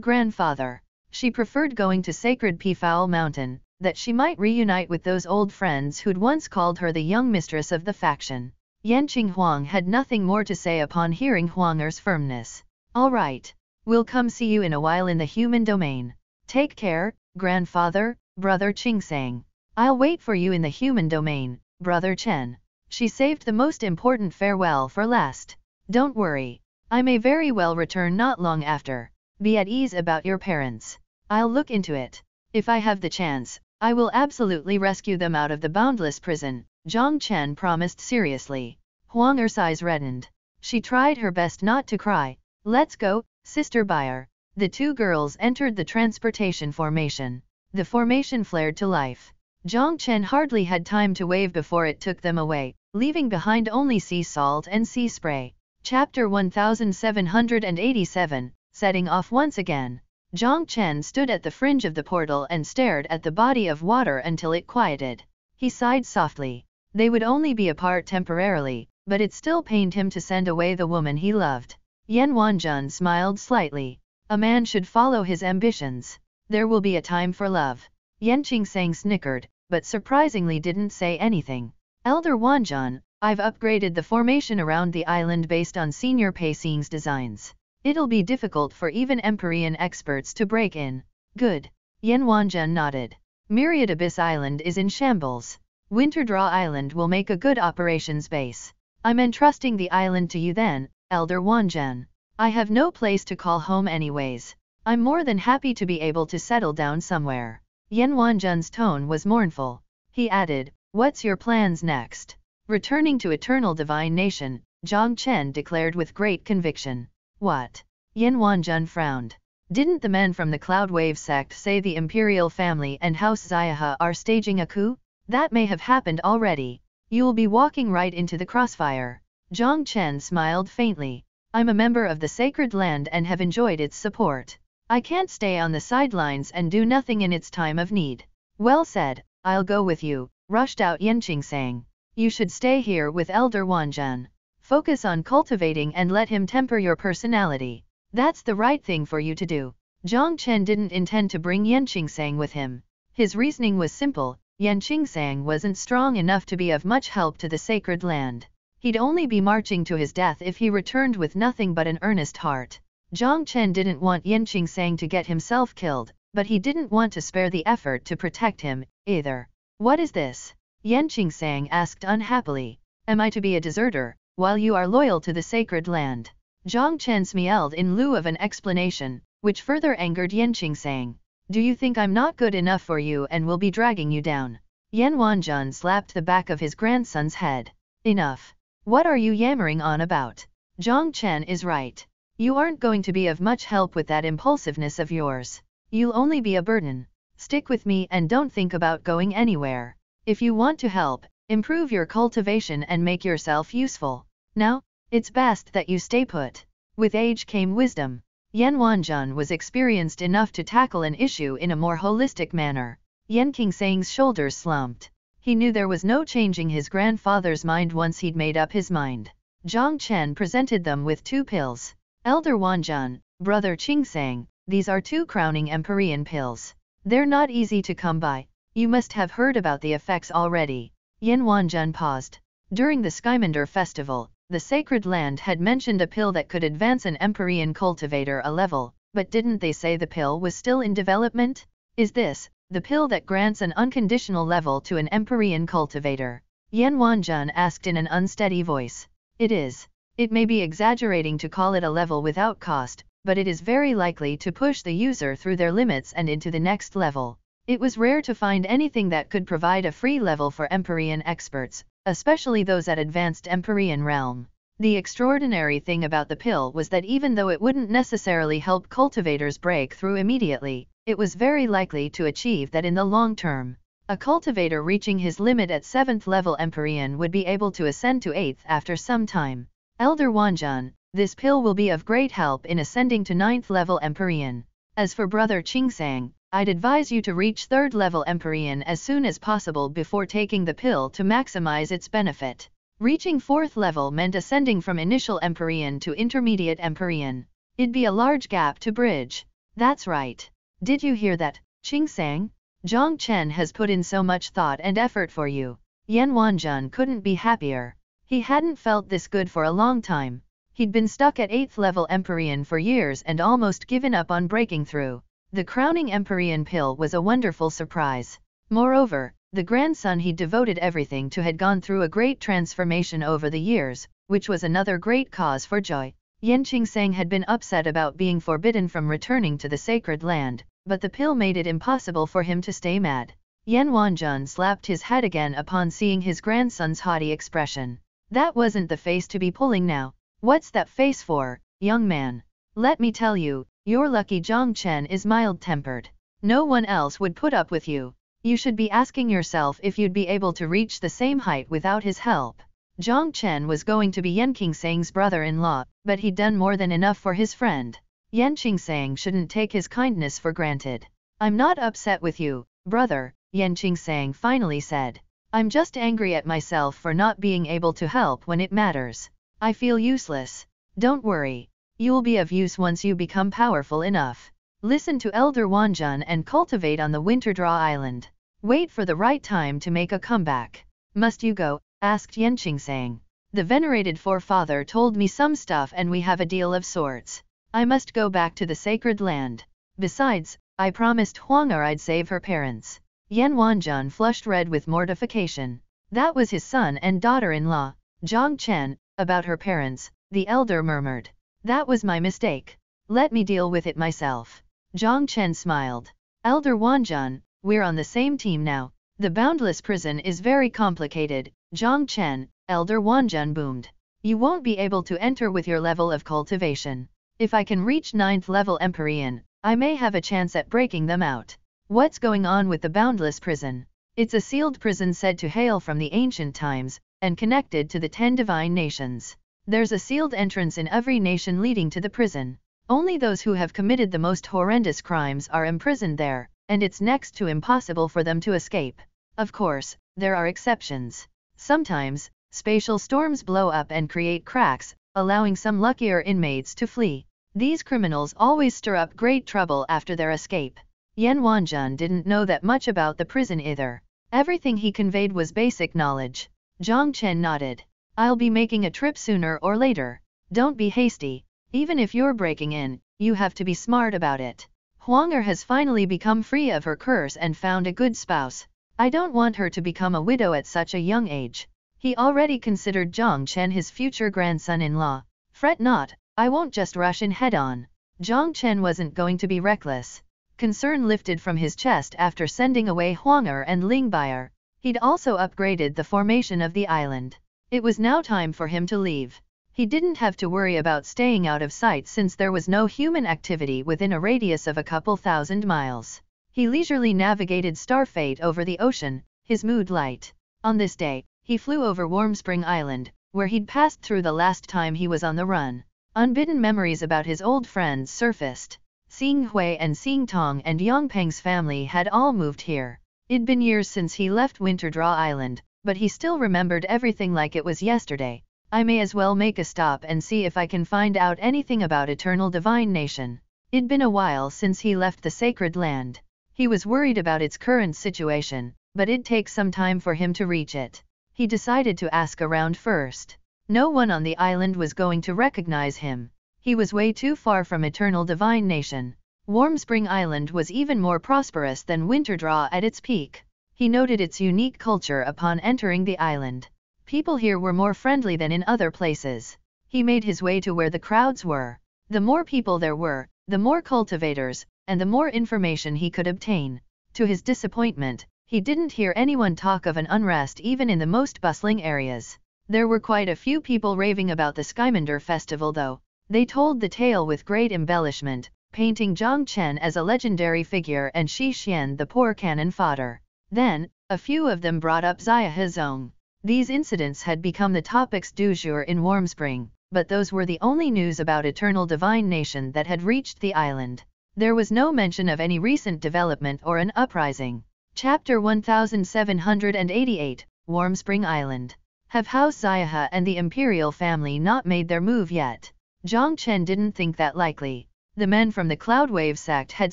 grandfather. She preferred going to sacred Peafowl Mountain, that she might reunite with those old friends who'd once called her the young mistress of the faction. Yanqing Huang had nothing more to say upon hearing Huanger's firmness. All right. We'll come see you in a while in the human domain. Take care, grandfather, brother Ching sang. I'll wait for you in the human domain, brother Chen. She saved the most important farewell for last. Don't worry. I may very well return not long after. Be at ease about your parents. I'll look into it. If I have the chance, I will absolutely rescue them out of the boundless prison, Zhang Chen promised seriously. Huang eyes reddened. She tried her best not to cry. Let's go, Sister buyer. The two girls entered the transportation formation. The formation flared to life. Zhang Chen hardly had time to wave before it took them away, leaving behind only sea salt and sea spray. Chapter 1787, Setting Off Once Again. Zhang Chen stood at the fringe of the portal and stared at the body of water until it quieted. He sighed softly. They would only be apart temporarily, but it still pained him to send away the woman he loved. Yan Wanjun smiled slightly. A man should follow his ambitions, there will be a time for love. Yenching sang, snickered, but surprisingly didn't say anything. Elder Wanzhan, I've upgraded the formation around the island based on senior Peising's designs. It'll be difficult for even Emperian experts to break in. Good. Yen Wanzhen nodded. Myriad Abyss Island is in shambles. Winterdraw Island will make a good operations base. I'm entrusting the island to you then, Elder Wanzhen. I have no place to call home anyways. I'm more than happy to be able to settle down somewhere. Yen Wanjun's tone was mournful. He added, What's your plans next? Returning to Eternal Divine Nation, Zhang Chen declared with great conviction. What? Yen Wanjun frowned. Didn't the men from the Cloud Wave sect say the Imperial family and House ZiyaHa are staging a coup? That may have happened already. You'll be walking right into the crossfire. Zhang Chen smiled faintly. I'm a member of the sacred land and have enjoyed its support. I can't stay on the sidelines and do nothing in its time of need. Well said, I'll go with you, rushed out Yenqing saying. You should stay here with Elder Wanzhen. Focus on cultivating and let him temper your personality. That's the right thing for you to do. Zhang Chen didn't intend to bring Yenqing Sang with him. His reasoning was simple, Yenqing Sang wasn't strong enough to be of much help to the sacred land. He'd only be marching to his death if he returned with nothing but an earnest heart. Zhang Chen didn't want Yanqing Sang to get himself killed, but he didn't want to spare the effort to protect him, either. What is this? Yanqing Sang asked unhappily. Am I to be a deserter, while you are loyal to the sacred land? Zhang Chen smiled in lieu of an explanation, which further angered Yanqing Sang. Do you think I'm not good enough for you and will be dragging you down? Yan Wanjun slapped the back of his grandson's head. Enough. What are you yammering on about? Zhang Chen is right. You aren't going to be of much help with that impulsiveness of yours. You'll only be a burden. Stick with me and don't think about going anywhere. If you want to help, improve your cultivation and make yourself useful. Now, it's best that you stay put. With age came wisdom. Yan Wanjun was experienced enough to tackle an issue in a more holistic manner. Yan Qingsang's shoulders slumped. He knew there was no changing his grandfather's mind once he'd made up his mind. Zhang Chen presented them with two pills. Elder Wanzhan, brother Qingsang, these are two crowning empyrean pills. They're not easy to come by, you must have heard about the effects already. Yin Wanzhen paused. During the Skymander festival, the sacred land had mentioned a pill that could advance an empyrean cultivator a level, but didn't they say the pill was still in development? Is this, the pill that grants an unconditional level to an Empyrean cultivator. Yan Wanjun asked in an unsteady voice. It is. It may be exaggerating to call it a level without cost, but it is very likely to push the user through their limits and into the next level. It was rare to find anything that could provide a free level for Empyrean experts, especially those at advanced Empyrean realm. The extraordinary thing about the pill was that even though it wouldn't necessarily help cultivators break through immediately, it was very likely to achieve that in the long term. A cultivator reaching his limit at 7th level Empyrean would be able to ascend to 8th after some time. Elder Wanjan, this pill will be of great help in ascending to 9th level Empyrean. As for Brother Qingsang, I'd advise you to reach 3rd level Empyrean as soon as possible before taking the pill to maximize its benefit. Reaching 4th level meant ascending from initial Empyrean to intermediate Empyrean. It'd be a large gap to bridge. That's right. Did you hear that, Ching Sang? Zhang Chen has put in so much thought and effort for you. Yan Wanjun couldn't be happier. He hadn't felt this good for a long time. He'd been stuck at 8th level Empyrean for years and almost given up on breaking through. The crowning Empyrean pill was a wonderful surprise. Moreover, the grandson he devoted everything to had gone through a great transformation over the years, which was another great cause for joy. Ching-sang had been upset about being forbidden from returning to the sacred land, but the pill made it impossible for him to stay mad. Yen Wanzhen slapped his head again upon seeing his grandson's haughty expression. That wasn't the face to be pulling now. What's that face for, young man? Let me tell you, your lucky Zhang Chen is mild-tempered. No one else would put up with you. You should be asking yourself if you'd be able to reach the same height without his help. Zhang Chen was going to be Yan Qingsang's brother-in-law, but he'd done more than enough for his friend. Yan Qingsang shouldn't take his kindness for granted. I'm not upset with you, brother, Yan Qingsang finally said. I'm just angry at myself for not being able to help when it matters. I feel useless. Don't worry. You'll be of use once you become powerful enough. Listen to Elder Wanjun and cultivate on the Winterdraw Island. Wait for the right time to make a comeback. Must you go, asked Ching, saying. The venerated forefather told me some stuff and we have a deal of sorts. I must go back to the sacred land. Besides, I promised Huang Er I'd save her parents. Yan Wanzhen flushed red with mortification. That was his son and daughter-in-law, Zhang Chen, about her parents, the elder murmured. That was my mistake. Let me deal with it myself. Zhang Chen smiled. Elder Wanzhen, we're on the same team now, the boundless prison is very complicated, Zhang Chen, Elder Wanzhen boomed. You won't be able to enter with your level of cultivation. If I can reach 9th level Empyrean, I may have a chance at breaking them out. What's going on with the boundless prison? It's a sealed prison said to hail from the ancient times, and connected to the ten divine nations. There's a sealed entrance in every nation leading to the prison. Only those who have committed the most horrendous crimes are imprisoned there, and it's next to impossible for them to escape. Of course, there are exceptions. Sometimes, spatial storms blow up and create cracks, allowing some luckier inmates to flee. These criminals always stir up great trouble after their escape. Yen Wanjun didn't know that much about the prison either. Everything he conveyed was basic knowledge. Zhang Chen nodded. I'll be making a trip sooner or later. Don't be hasty. Even if you're breaking in, you have to be smart about it. Huanger has finally become free of her curse and found a good spouse. I don't want her to become a widow at such a young age. He already considered Zhang Chen his future grandson-in-law. Fret not, I won't just rush in head-on. Zhang Chen wasn't going to be reckless. Concern lifted from his chest after sending away Huang'er and Ling Bai'er. He'd also upgraded the formation of the island. It was now time for him to leave. He didn't have to worry about staying out of sight since there was no human activity within a radius of a couple thousand miles. He leisurely navigated Starfate over the ocean, his mood light. On this day, he flew over Warm Spring Island, where he'd passed through the last time he was on the run. Unbidden memories about his old friends surfaced. Seeing Hui and Seeing Tong and Yongpeng's family had all moved here. It'd been years since he left Winter Draw Island, but he still remembered everything like it was yesterday. I may as well make a stop and see if I can find out anything about Eternal Divine Nation. It'd been a while since he left the sacred land. He was worried about its current situation, but it'd take some time for him to reach it. He decided to ask around first. No one on the island was going to recognize him. He was way too far from Eternal Divine Nation. Warm Spring Island was even more prosperous than Winterdraw at its peak. He noted its unique culture upon entering the island. People here were more friendly than in other places. He made his way to where the crowds were. The more people there were, the more cultivators, and the more information he could obtain. To his disappointment, he didn't hear anyone talk of an unrest even in the most bustling areas. There were quite a few people raving about the Skymander festival though. They told the tale with great embellishment, painting Zhang Chen as a legendary figure and Shi Xian the poor cannon fodder. Then, a few of them brought up Zia Hizong. These incidents had become the topics du jour in Warm Spring, but those were the only news about Eternal Divine Nation that had reached the island. There was no mention of any recent development or an uprising. Chapter 1788, Warm Spring Island. Have House Ziaha and the imperial family not made their move yet? Zhang Chen didn't think that likely. The men from the Cloudwave sect had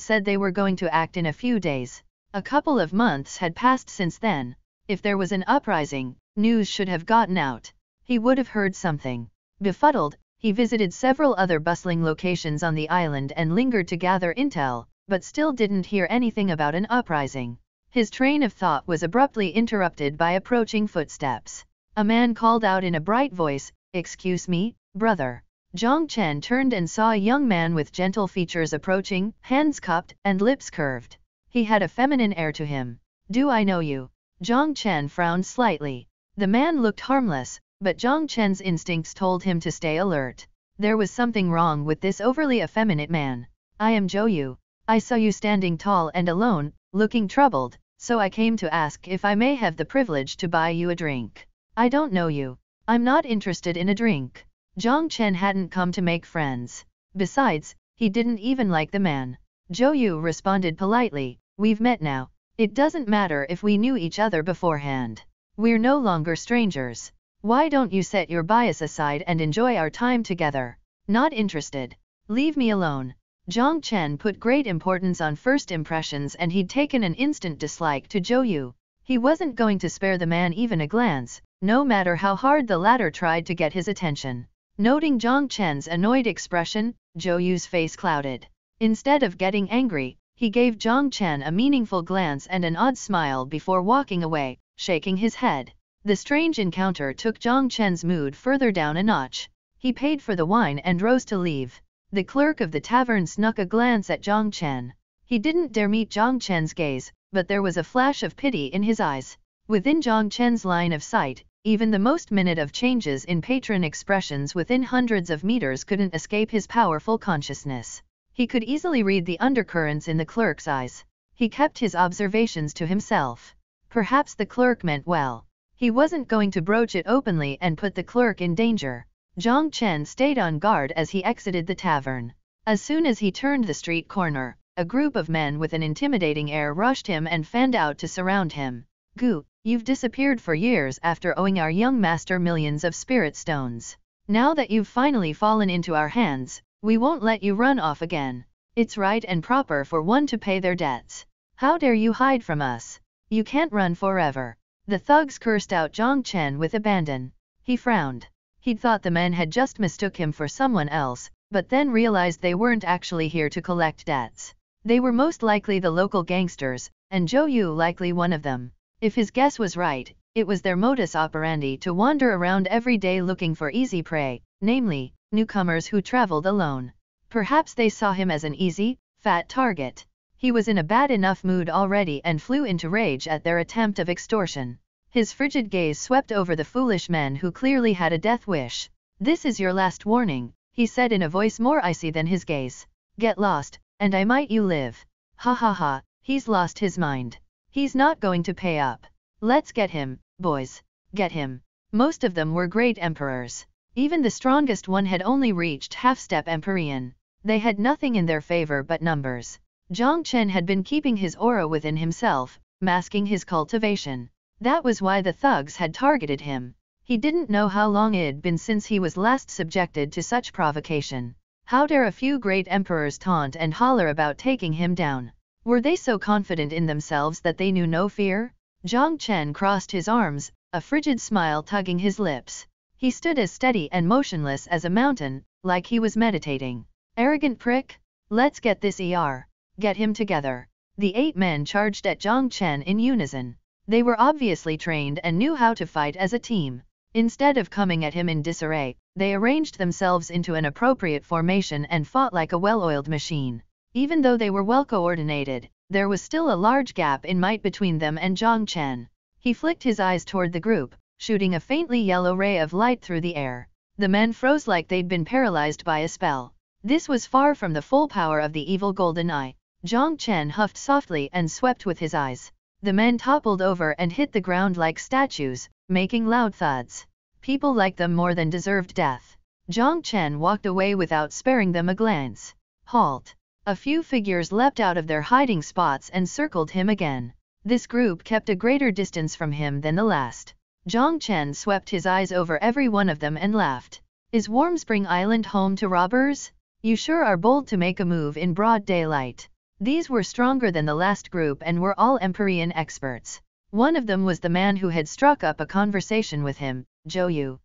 said they were going to act in a few days. A couple of months had passed since then. If there was an uprising, news should have gotten out. He would have heard something. Befuddled, he visited several other bustling locations on the island and lingered to gather intel, but still didn't hear anything about an uprising. His train of thought was abruptly interrupted by approaching footsteps. A man called out in a bright voice, Excuse me, brother. Zhang Chen turned and saw a young man with gentle features approaching, hands cupped and lips curved. He had a feminine air to him. Do I know you? Zhang Chen frowned slightly. The man looked harmless, but Zhang Chen's instincts told him to stay alert. There was something wrong with this overly effeminate man. I am Zhou Yu. I saw you standing tall and alone, looking troubled, so I came to ask if I may have the privilege to buy you a drink. I don't know you. I'm not interested in a drink. Zhang Chen hadn't come to make friends. Besides, he didn't even like the man. Zhou Yu responded politely, we've met now. It doesn't matter if we knew each other beforehand. We're no longer strangers. Why don't you set your bias aside and enjoy our time together? Not interested. Leave me alone. Zhang Chen put great importance on first impressions and he'd taken an instant dislike to Zhou Yu. He wasn't going to spare the man even a glance, no matter how hard the latter tried to get his attention. Noting Zhang Chen's annoyed expression, Zhou Yu's face clouded. Instead of getting angry, he gave Zhang Chen a meaningful glance and an odd smile before walking away, shaking his head. The strange encounter took Zhang Chen's mood further down a notch. He paid for the wine and rose to leave. The clerk of the tavern snuck a glance at Zhang Chen. He didn't dare meet Zhang Chen's gaze, but there was a flash of pity in his eyes. Within Zhang Chen's line of sight, even the most minute of changes in patron expressions within hundreds of meters couldn't escape his powerful consciousness. He could easily read the undercurrents in the clerk's eyes. He kept his observations to himself. Perhaps the clerk meant well. He wasn't going to broach it openly and put the clerk in danger. Zhang Chen stayed on guard as he exited the tavern. As soon as he turned the street corner, a group of men with an intimidating air rushed him and fanned out to surround him. Gu, you've disappeared for years after owing our young master millions of spirit stones. Now that you've finally fallen into our hands, we won't let you run off again. It's right and proper for one to pay their debts. How dare you hide from us? You can't run forever. The thugs cursed out Zhang Chen with abandon. He frowned. He'd thought the men had just mistook him for someone else, but then realized they weren't actually here to collect debts. They were most likely the local gangsters, and Zhou Yu likely one of them. If his guess was right, it was their modus operandi to wander around every day looking for easy prey, namely, newcomers who traveled alone. Perhaps they saw him as an easy, fat target. He was in a bad enough mood already and flew into rage at their attempt of extortion. His frigid gaze swept over the foolish men who clearly had a death wish. This is your last warning, he said in a voice more icy than his gaze. Get lost, and I might you live. Ha ha ha, he's lost his mind. He's not going to pay up. Let's get him, boys. Get him. Most of them were great emperors. Even the strongest one had only reached half-step empyrean. They had nothing in their favor but numbers. Zhang Chen had been keeping his aura within himself, masking his cultivation. That was why the thugs had targeted him. He didn't know how long it'd been since he was last subjected to such provocation. How dare a few great emperors taunt and holler about taking him down? Were they so confident in themselves that they knew no fear? Zhang Chen crossed his arms, a frigid smile tugging his lips. He stood as steady and motionless as a mountain, like he was meditating. Arrogant prick, let's get this ER. Get him together. The eight men charged at Zhang Chen in unison. They were obviously trained and knew how to fight as a team. Instead of coming at him in disarray, they arranged themselves into an appropriate formation and fought like a well-oiled machine. Even though they were well coordinated, there was still a large gap in might between them and Zhang Chen. He flicked his eyes toward the group, shooting a faintly yellow ray of light through the air. The men froze like they'd been paralyzed by a spell. This was far from the full power of the evil golden eye, Zhang Chen huffed softly and swept with his eyes. The men toppled over and hit the ground like statues, making loud thuds. People like them more than deserved death. Zhang Chen walked away without sparing them a glance. Halt! A few figures leapt out of their hiding spots and circled him again. This group kept a greater distance from him than the last. Zhang Chen swept his eyes over every one of them and laughed. Is Warm Spring Island home to robbers? You sure are bold to make a move in broad daylight. These were stronger than the last group and were all Empyrean experts. One of them was the man who had struck up a conversation with him, Zhou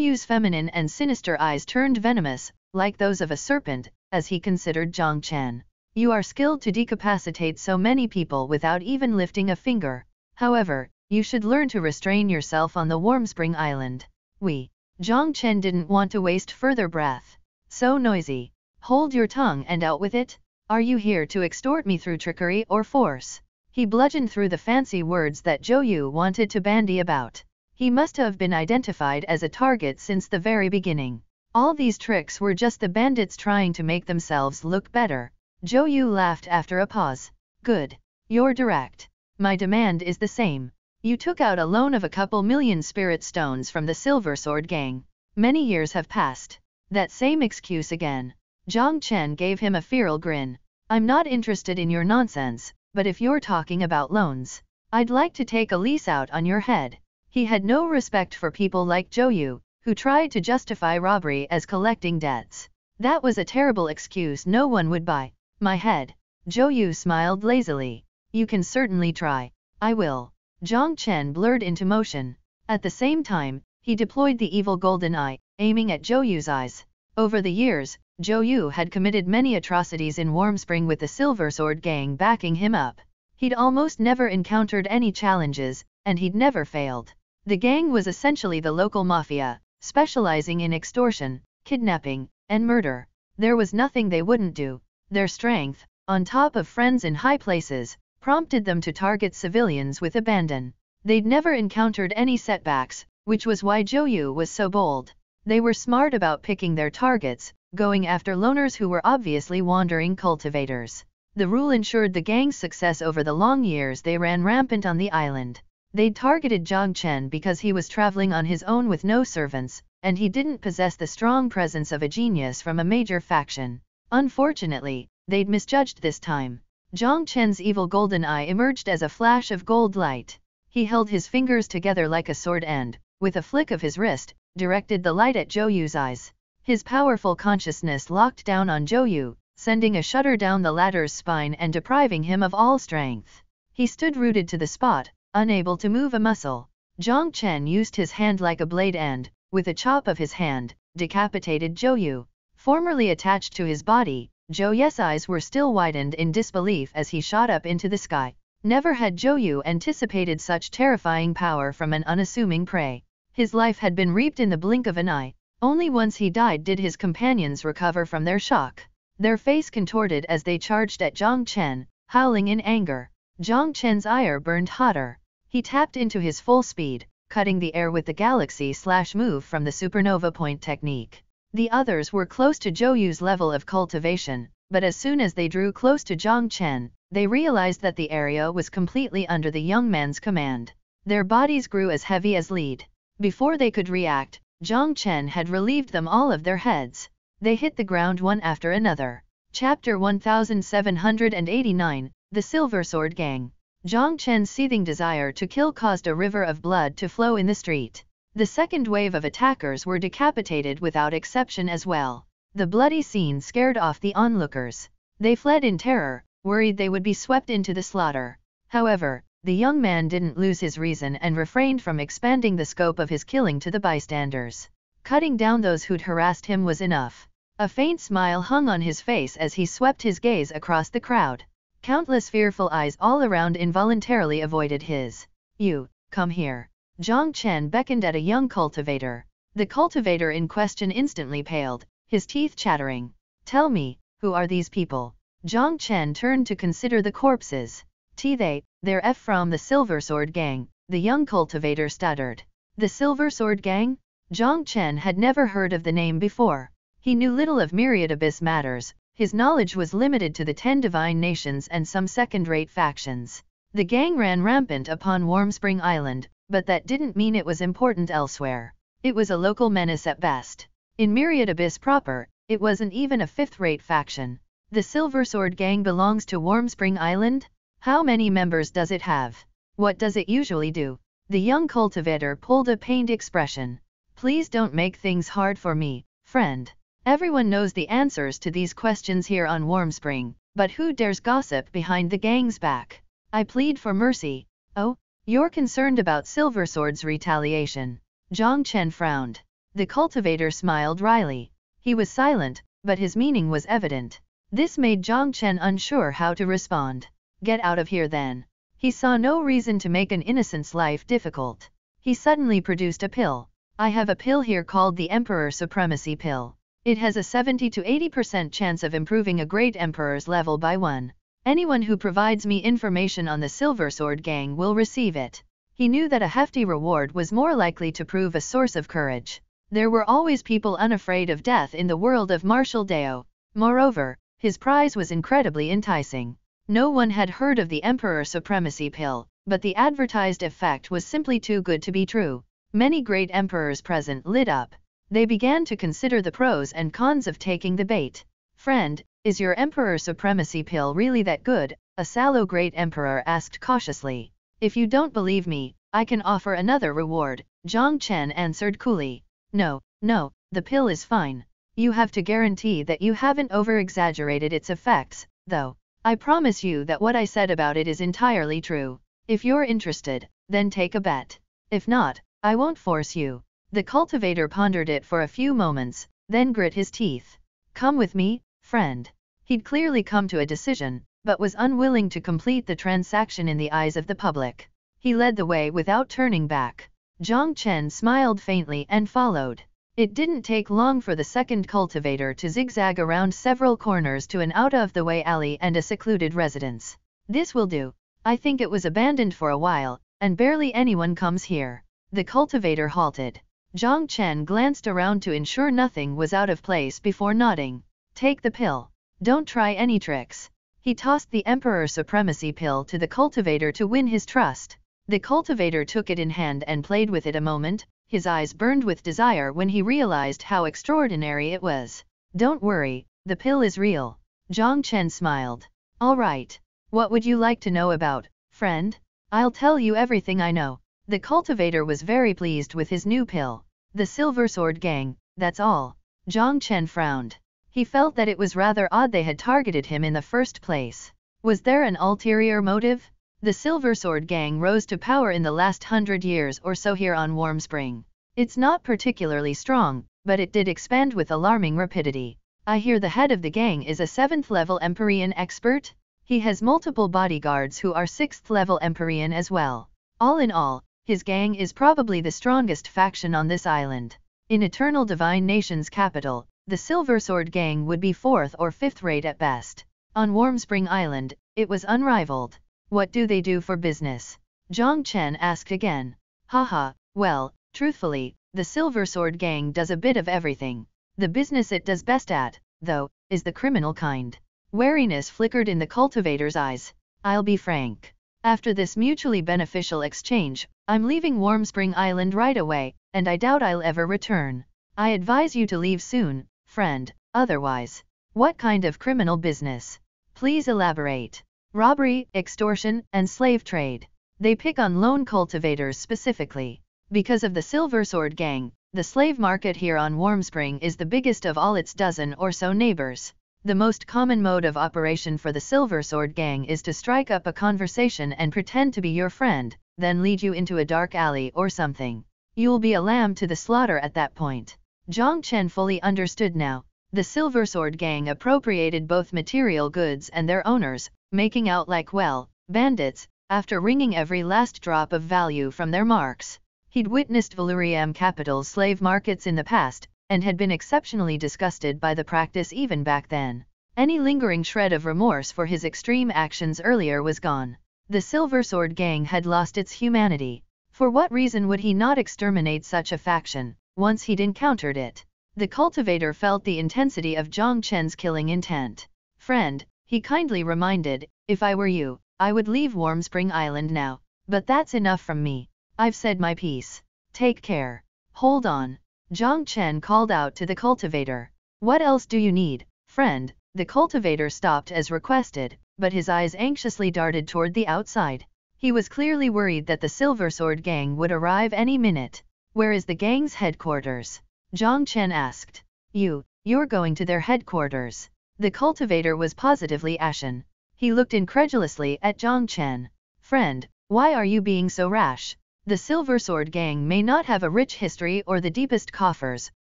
Yu's feminine and sinister eyes turned venomous, like those of a serpent, as he considered Zhang Chen. You are skilled to decapacitate so many people without even lifting a finger. However, you should learn to restrain yourself on the warm spring island. We. Zhang Chen didn't want to waste further breath. So noisy. Hold your tongue and out with it. Are you here to extort me through trickery or force? He bludgeoned through the fancy words that Zhou Yu wanted to bandy about. He must have been identified as a target since the very beginning. All these tricks were just the bandits trying to make themselves look better. Zhou Yu laughed after a pause. Good. You're direct. My demand is the same. You took out a loan of a couple million spirit stones from the Silver Sword Gang. Many years have passed. That same excuse again. Zhang Chen gave him a feral grin. I'm not interested in your nonsense, but if you're talking about loans, I'd like to take a lease out on your head. He had no respect for people like Zhou Yu, who tried to justify robbery as collecting debts. That was a terrible excuse no one would buy. My head. Zhou Yu smiled lazily. You can certainly try. I will. Zhang Chen blurred into motion. At the same time, he deployed the evil golden eye, aiming at Zhou Yu's eyes. Over the years, Zhou Yu had committed many atrocities in Warm Spring with the Silver Sword Gang backing him up. He'd almost never encountered any challenges, and he'd never failed. The gang was essentially the local mafia, specializing in extortion, kidnapping, and murder. There was nothing they wouldn't do. Their strength, on top of friends in high places, prompted them to target civilians with abandon. They'd never encountered any setbacks, which was why Zhou Yu was so bold. They were smart about picking their targets, going after loners who were obviously wandering cultivators. The rule ensured the gang's success over the long years they ran rampant on the island. They'd targeted Zhang Chen because he was traveling on his own with no servants, and he didn't possess the strong presence of a genius from a major faction. Unfortunately, they'd misjudged this time. Zhang Chen's evil golden eye emerged as a flash of gold light. He held his fingers together like a sword and, with a flick of his wrist, directed the light at Zhou Yu's eyes. His powerful consciousness locked down on Joyu, sending a shudder down the latter's spine and depriving him of all strength. He stood rooted to the spot, unable to move a muscle. Zhang Chen used his hand like a blade and, with a chop of his hand, decapitated Yu. Formerly attached to his body, Zhou Ye's eyes were still widened in disbelief as he shot up into the sky. Never had Yu anticipated such terrifying power from an unassuming prey. His life had been reaped in the blink of an eye, only once he died did his companions recover from their shock, their face contorted as they charged at Zhang Chen, howling in anger. Zhang Chen's ire burned hotter. He tapped into his full speed, cutting the air with the galaxy slash move from the supernova point technique. The others were close to Zhou Yu's level of cultivation, but as soon as they drew close to Zhang Chen, they realized that the area was completely under the young man's command. Their bodies grew as heavy as lead. Before they could react, Zhang Chen had relieved them all of their heads, they hit the ground one after another. Chapter 1789 The Silver Sword Gang Zhang Chen's seething desire to kill caused a river of blood to flow in the street. The second wave of attackers were decapitated without exception as well. The bloody scene scared off the onlookers. They fled in terror, worried they would be swept into the slaughter. However, the young man didn't lose his reason and refrained from expanding the scope of his killing to the bystanders. Cutting down those who'd harassed him was enough. A faint smile hung on his face as he swept his gaze across the crowd. Countless fearful eyes all around involuntarily avoided his. You, come here. Zhang Chen beckoned at a young cultivator. The cultivator in question instantly paled, his teeth chattering. Tell me, who are these people? Zhang Chen turned to consider the corpses. T they, they're F from the Silver Sword Gang, the young cultivator stuttered. The Silver Sword Gang? Zhang Chen had never heard of the name before. He knew little of myriad abyss matters, his knowledge was limited to the ten divine nations and some second-rate factions. The gang ran rampant upon Warm Spring Island, but that didn't mean it was important elsewhere. It was a local menace at best. In Myriad Abyss proper, it wasn't even a fifth-rate faction. The Silver Sword Gang belongs to Warm Spring Island? How many members does it have? What does it usually do? The young cultivator pulled a pained expression. Please don't make things hard for me, friend. Everyone knows the answers to these questions here on Warm Spring, but who dares gossip behind the gang's back? I plead for mercy. Oh, you're concerned about Silver Sword's retaliation. Zhang Chen frowned. The cultivator smiled wryly. He was silent, but his meaning was evident. This made Zhang Chen unsure how to respond. Get out of here then. He saw no reason to make an innocent's life difficult. He suddenly produced a pill. I have a pill here called the Emperor Supremacy Pill. It has a 70 to 80% chance of improving a great emperor's level by one. Anyone who provides me information on the Silver Sword Gang will receive it. He knew that a hefty reward was more likely to prove a source of courage. There were always people unafraid of death in the world of Marshal Deo. Moreover, his prize was incredibly enticing. No one had heard of the Emperor Supremacy Pill, but the advertised effect was simply too good to be true. Many great emperors present lit up. They began to consider the pros and cons of taking the bait. Friend, is your Emperor Supremacy Pill really that good? A sallow great emperor asked cautiously. If you don't believe me, I can offer another reward, Zhang Chen answered coolly. No, no, the pill is fine. You have to guarantee that you haven't over exaggerated its effects, though. I promise you that what I said about it is entirely true. If you're interested, then take a bet. If not, I won't force you. The cultivator pondered it for a few moments, then grit his teeth. Come with me, friend. He'd clearly come to a decision, but was unwilling to complete the transaction in the eyes of the public. He led the way without turning back. Zhang Chen smiled faintly and followed. It didn't take long for the second cultivator to zigzag around several corners to an out-of-the-way alley and a secluded residence. This will do, I think it was abandoned for a while, and barely anyone comes here. The cultivator halted. Zhang Chen glanced around to ensure nothing was out of place before nodding. Take the pill. Don't try any tricks. He tossed the Emperor Supremacy pill to the cultivator to win his trust. The cultivator took it in hand and played with it a moment, his eyes burned with desire when he realized how extraordinary it was. Don't worry, the pill is real. Zhang Chen smiled. All right. What would you like to know about, friend? I'll tell you everything I know. The cultivator was very pleased with his new pill. The Silver Sword Gang, that's all. Zhang Chen frowned. He felt that it was rather odd they had targeted him in the first place. Was there an ulterior motive? The Silver Sword Gang rose to power in the last hundred years or so here on Warm Spring. It's not particularly strong, but it did expand with alarming rapidity. I hear the head of the gang is a 7th level Empyrean expert? He has multiple bodyguards who are 6th level Empyrean as well. All in all, his gang is probably the strongest faction on this island. In Eternal Divine Nation's capital, the Silver Sword Gang would be 4th or 5th rate at best. On Warm Spring Island, it was unrivaled. What do they do for business? Zhang Chen asked again. Haha, well, truthfully, the Silver Sword Gang does a bit of everything. The business it does best at, though, is the criminal kind. Wariness flickered in the cultivator's eyes. I'll be frank. After this mutually beneficial exchange, I'm leaving Warm Spring Island right away, and I doubt I'll ever return. I advise you to leave soon, friend, otherwise. What kind of criminal business? Please elaborate robbery, extortion, and slave trade. They pick on lone cultivators specifically. Because of the Silver Sword Gang, the slave market here on Warm Spring is the biggest of all its dozen or so neighbors. The most common mode of operation for the Silver Sword Gang is to strike up a conversation and pretend to be your friend, then lead you into a dark alley or something. You'll be a lamb to the slaughter at that point. Zhang Chen fully understood now, the Silver Sword Gang appropriated both material goods and their owners, making out like, well, bandits, after wringing every last drop of value from their marks. He'd witnessed Valuriam Capital's slave markets in the past, and had been exceptionally disgusted by the practice even back then. Any lingering shred of remorse for his extreme actions earlier was gone. The Silver Sword Gang had lost its humanity. For what reason would he not exterminate such a faction, once he'd encountered it? The cultivator felt the intensity of Zhang Chen's killing intent. Friend, he kindly reminded, if I were you, I would leave Warm Spring Island now, but that's enough from me. I've said my piece. Take care. Hold on. Zhang Chen called out to the cultivator. What else do you need, friend? The cultivator stopped as requested, but his eyes anxiously darted toward the outside. He was clearly worried that the Silver Sword Gang would arrive any minute. Where is the gang's headquarters? Zhang Chen asked. You, you're going to their headquarters. The cultivator was positively ashen. He looked incredulously at Zhang Chen. Friend, why are you being so rash? The Silver Sword Gang may not have a rich history or the deepest coffers,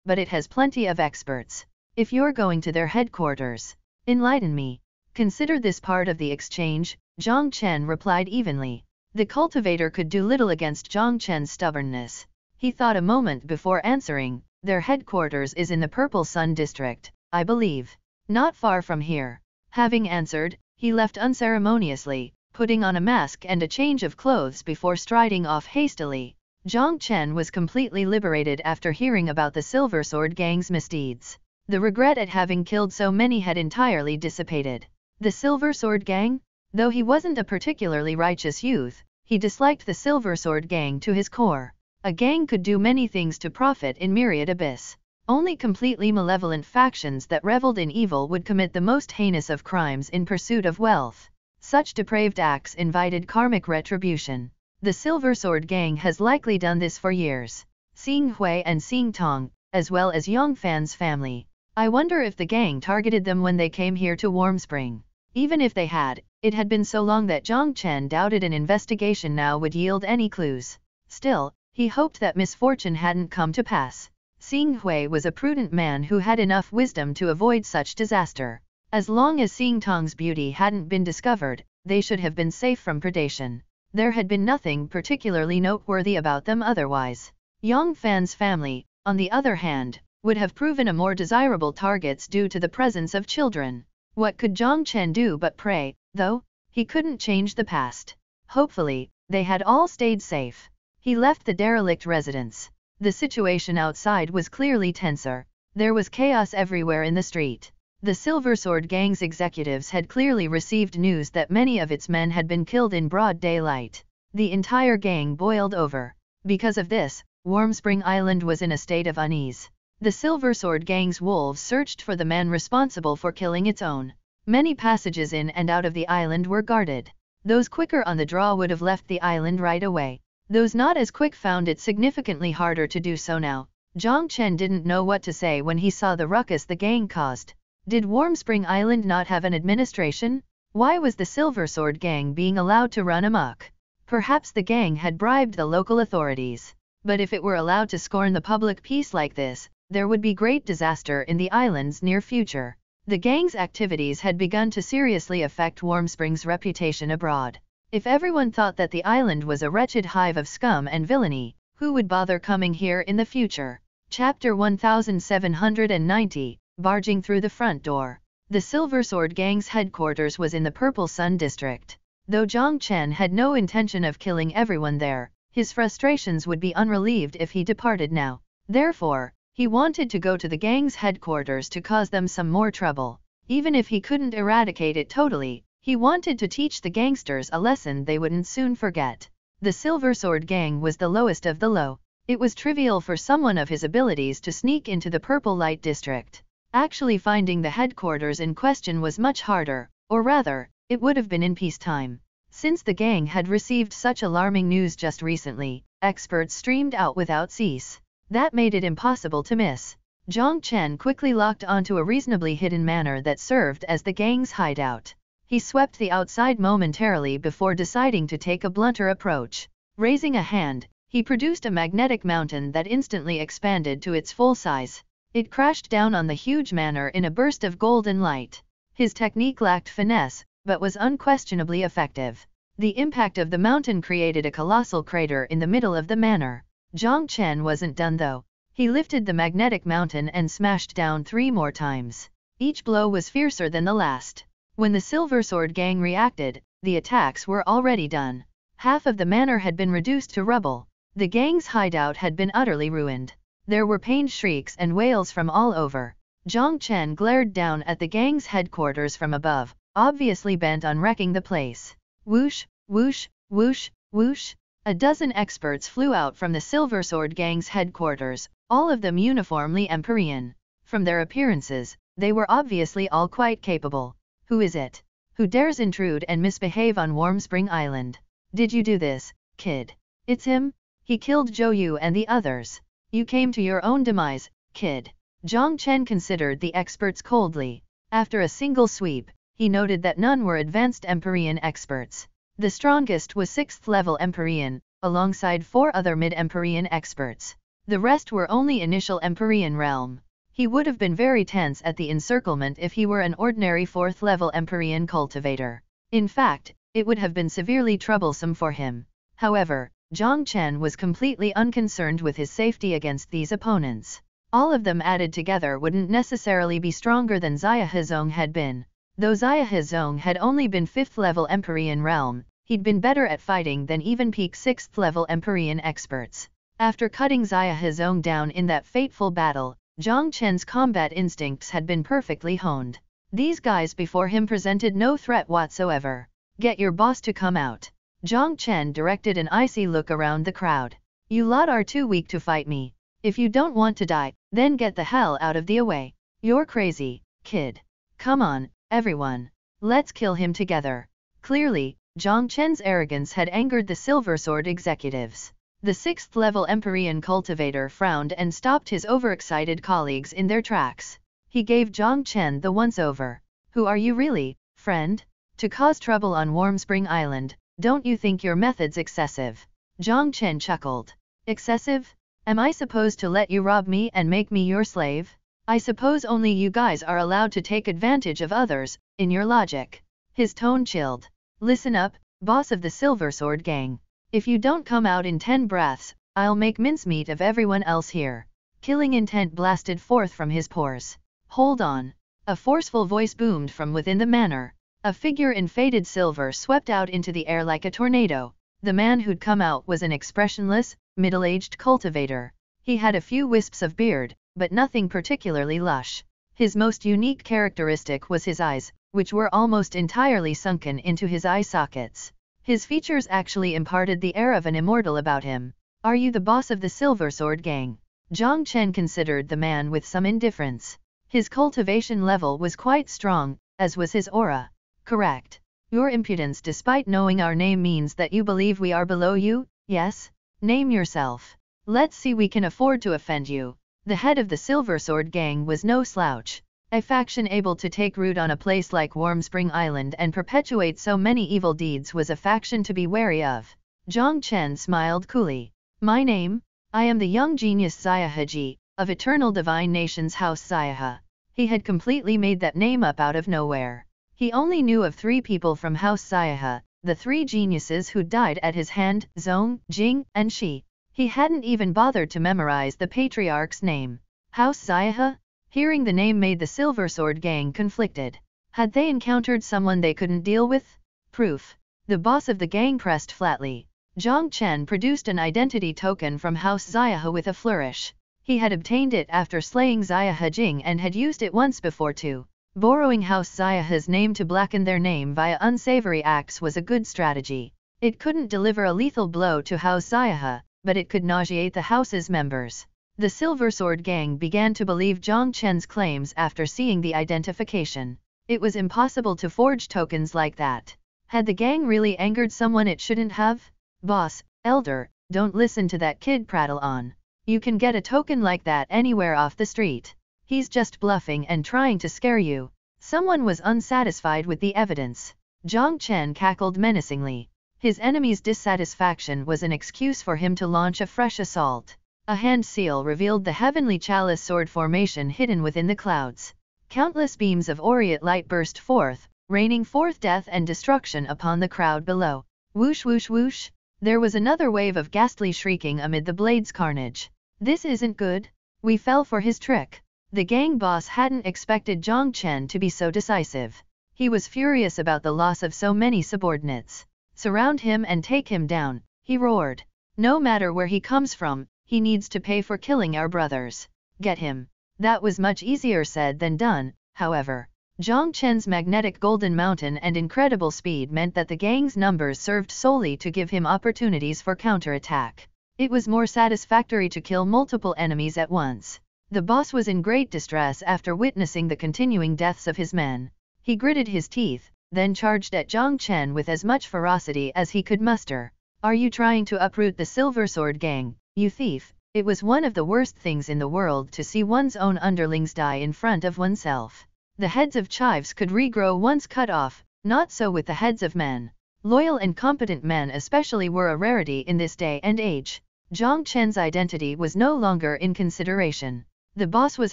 but it has plenty of experts. If you're going to their headquarters, enlighten me. Consider this part of the exchange, Zhang Chen replied evenly. The cultivator could do little against Zhang Chen's stubbornness. He thought a moment before answering, their headquarters is in the Purple Sun District, I believe, not far from here. Having answered, he left unceremoniously, putting on a mask and a change of clothes before striding off hastily. Zhang Chen was completely liberated after hearing about the Silver Sword Gang's misdeeds. The regret at having killed so many had entirely dissipated. The Silver Sword Gang? Though he wasn't a particularly righteous youth, he disliked the Silver Sword Gang to his core. A gang could do many things to profit in myriad abyss. Only completely malevolent factions that reveled in evil would commit the most heinous of crimes in pursuit of wealth. Such depraved acts invited karmic retribution. The Silver Sword Gang has likely done this for years. Seeing Hui and Xing Tong, as well as Yongfan's family. I wonder if the gang targeted them when they came here to Warm Spring. Even if they had, it had been so long that Zhang Chen doubted an investigation now would yield any clues. Still, he hoped that misfortune hadn't come to pass. Xing Hui was a prudent man who had enough wisdom to avoid such disaster. As long as Xing Tong's beauty hadn't been discovered, they should have been safe from predation. There had been nothing particularly noteworthy about them otherwise. Yang Fan's family, on the other hand, would have proven a more desirable targets due to the presence of children. What could Zhang Chen do but pray, though? He couldn't change the past. Hopefully, they had all stayed safe. He left the derelict residence. The situation outside was clearly tenser. There was chaos everywhere in the street. The Silver Sword Gang's executives had clearly received news that many of its men had been killed in broad daylight. The entire gang boiled over. Because of this, Warm Spring Island was in a state of unease. The Silver Sword Gang's wolves searched for the man responsible for killing its own. Many passages in and out of the island were guarded. Those quicker on the draw would have left the island right away. Those not as quick found it significantly harder to do so now. Zhang Chen didn't know what to say when he saw the ruckus the gang caused. Did Warm Spring Island not have an administration? Why was the Silver Sword Gang being allowed to run amok? Perhaps the gang had bribed the local authorities. But if it were allowed to scorn the public peace like this, there would be great disaster in the island's near future. The gang's activities had begun to seriously affect Warm Spring's reputation abroad. If everyone thought that the island was a wretched hive of scum and villainy, who would bother coming here in the future? Chapter 1790 Barging Through the Front Door. The Silver Sword Gang's headquarters was in the Purple Sun District. Though Zhang Chen had no intention of killing everyone there, his frustrations would be unrelieved if he departed now. Therefore, he wanted to go to the gang's headquarters to cause them some more trouble. Even if he couldn't eradicate it totally, he wanted to teach the gangsters a lesson they wouldn't soon forget. The Silver Sword Gang was the lowest of the low. It was trivial for someone of his abilities to sneak into the Purple Light District. Actually finding the headquarters in question was much harder, or rather, it would have been in peacetime. Since the gang had received such alarming news just recently, experts streamed out without cease. That made it impossible to miss. Zhang Chen quickly locked onto a reasonably hidden manor that served as the gang's hideout. He swept the outside momentarily before deciding to take a blunter approach. Raising a hand, he produced a magnetic mountain that instantly expanded to its full size. It crashed down on the huge manor in a burst of golden light. His technique lacked finesse, but was unquestionably effective. The impact of the mountain created a colossal crater in the middle of the manor. Zhang Chen wasn't done though. He lifted the magnetic mountain and smashed down three more times. Each blow was fiercer than the last. When the Silver Sword gang reacted, the attacks were already done. Half of the manor had been reduced to rubble. The gang's hideout had been utterly ruined. There were pained shrieks and wails from all over. Zhang Chen glared down at the gang's headquarters from above, obviously bent on wrecking the place. Whoosh, whoosh, whoosh, whoosh. A dozen experts flew out from the Silver Sword gang's headquarters, all of them uniformly Empyrean. From their appearances, they were obviously all quite capable. Who is it? Who dares intrude and misbehave on Warm Spring Island? Did you do this, kid? It's him, he killed Yu and the others. You came to your own demise, kid. Zhang Chen considered the experts coldly. After a single sweep, he noted that none were advanced Empyrean experts. The strongest was 6th level Empyrean, alongside four other mid-Empyrean experts. The rest were only initial Empyrean realm. He would have been very tense at the encirclement if he were an ordinary fourth level Empyrean cultivator. In fact, it would have been severely troublesome for him. However, Zhang Chen was completely unconcerned with his safety against these opponents. All of them added together wouldn't necessarily be stronger than Zaya Hizong had been. Though Zaya Hizong had only been 5th level Empyrean realm, he'd been better at fighting than even peak 6th level Empyrean experts. After cutting Zaya Hizong down in that fateful battle, Zhang Chen's combat instincts had been perfectly honed. These guys before him presented no threat whatsoever. Get your boss to come out. Zhang Chen directed an icy look around the crowd. You lot are too weak to fight me. If you don't want to die, then get the hell out of the way. You're crazy, kid. Come on, everyone. Let's kill him together. Clearly, Zhang Chen's arrogance had angered the Silver Sword executives. The sixth level Empyrean cultivator frowned and stopped his overexcited colleagues in their tracks. He gave Zhang Chen the once over. Who are you really, friend? To cause trouble on Warm Spring Island, don't you think your method's excessive? Zhang Chen chuckled. Excessive? Am I supposed to let you rob me and make me your slave? I suppose only you guys are allowed to take advantage of others, in your logic. His tone chilled. Listen up, boss of the Silver Sword Gang. If you don't come out in ten breaths, I'll make mincemeat of everyone else here. Killing intent blasted forth from his pores. Hold on. A forceful voice boomed from within the manor. A figure in faded silver swept out into the air like a tornado. The man who'd come out was an expressionless, middle-aged cultivator. He had a few wisps of beard, but nothing particularly lush. His most unique characteristic was his eyes, which were almost entirely sunken into his eye sockets. His features actually imparted the air of an immortal about him. Are you the boss of the Silver Sword Gang? Zhang Chen considered the man with some indifference. His cultivation level was quite strong, as was his aura. Correct. Your impudence despite knowing our name means that you believe we are below you, yes? Name yourself. Let's see we can afford to offend you. The head of the Silver Sword Gang was no slouch. A faction able to take root on a place like Warm Spring Island and perpetuate so many evil deeds was a faction to be wary of. Zhang Chen smiled coolly. My name? I am the young genius Zayahaji, of Eternal Divine Nation's House Zayaha. He had completely made that name up out of nowhere. He only knew of three people from House Zayaha, the three geniuses who died at his hand, Zong, Jing, and Shi. He hadn't even bothered to memorize the patriarch's name. House Zayaha? Hearing the name made the Silver Sword gang conflicted. Had they encountered someone they couldn't deal with? Proof. The boss of the gang pressed flatly. Zhang Chen produced an identity token from House Ziahe with a flourish. He had obtained it after slaying Ziahe Jing and had used it once before too. Borrowing House Ziahe's name to blacken their name via unsavory acts was a good strategy. It couldn't deliver a lethal blow to House Ziahe, but it could nauseate the house's members. The Silver Sword Gang began to believe Zhang Chen's claims after seeing the identification. It was impossible to forge tokens like that. Had the gang really angered someone it shouldn't have? Boss, Elder, don't listen to that kid prattle on. You can get a token like that anywhere off the street. He's just bluffing and trying to scare you. Someone was unsatisfied with the evidence. Zhang Chen cackled menacingly. His enemy's dissatisfaction was an excuse for him to launch a fresh assault. A hand seal revealed the heavenly chalice sword formation hidden within the clouds. Countless beams of aureate light burst forth, raining forth death and destruction upon the crowd below. Whoosh whoosh whoosh, there was another wave of ghastly shrieking amid the blade's carnage. This isn't good, we fell for his trick. The gang boss hadn't expected Zhang Chen to be so decisive. He was furious about the loss of so many subordinates. Surround him and take him down, he roared. No matter where he comes from, he needs to pay for killing our brothers. Get him. That was much easier said than done, however. Zhang Chen's magnetic golden mountain and incredible speed meant that the gang's numbers served solely to give him opportunities for counterattack. It was more satisfactory to kill multiple enemies at once. The boss was in great distress after witnessing the continuing deaths of his men. He gritted his teeth, then charged at Zhang Chen with as much ferocity as he could muster. Are you trying to uproot the Silver Sword Gang? You thief, it was one of the worst things in the world to see one's own underlings die in front of oneself. The heads of chives could regrow once cut off, not so with the heads of men. Loyal and competent men especially were a rarity in this day and age. Zhang Chen's identity was no longer in consideration. The boss was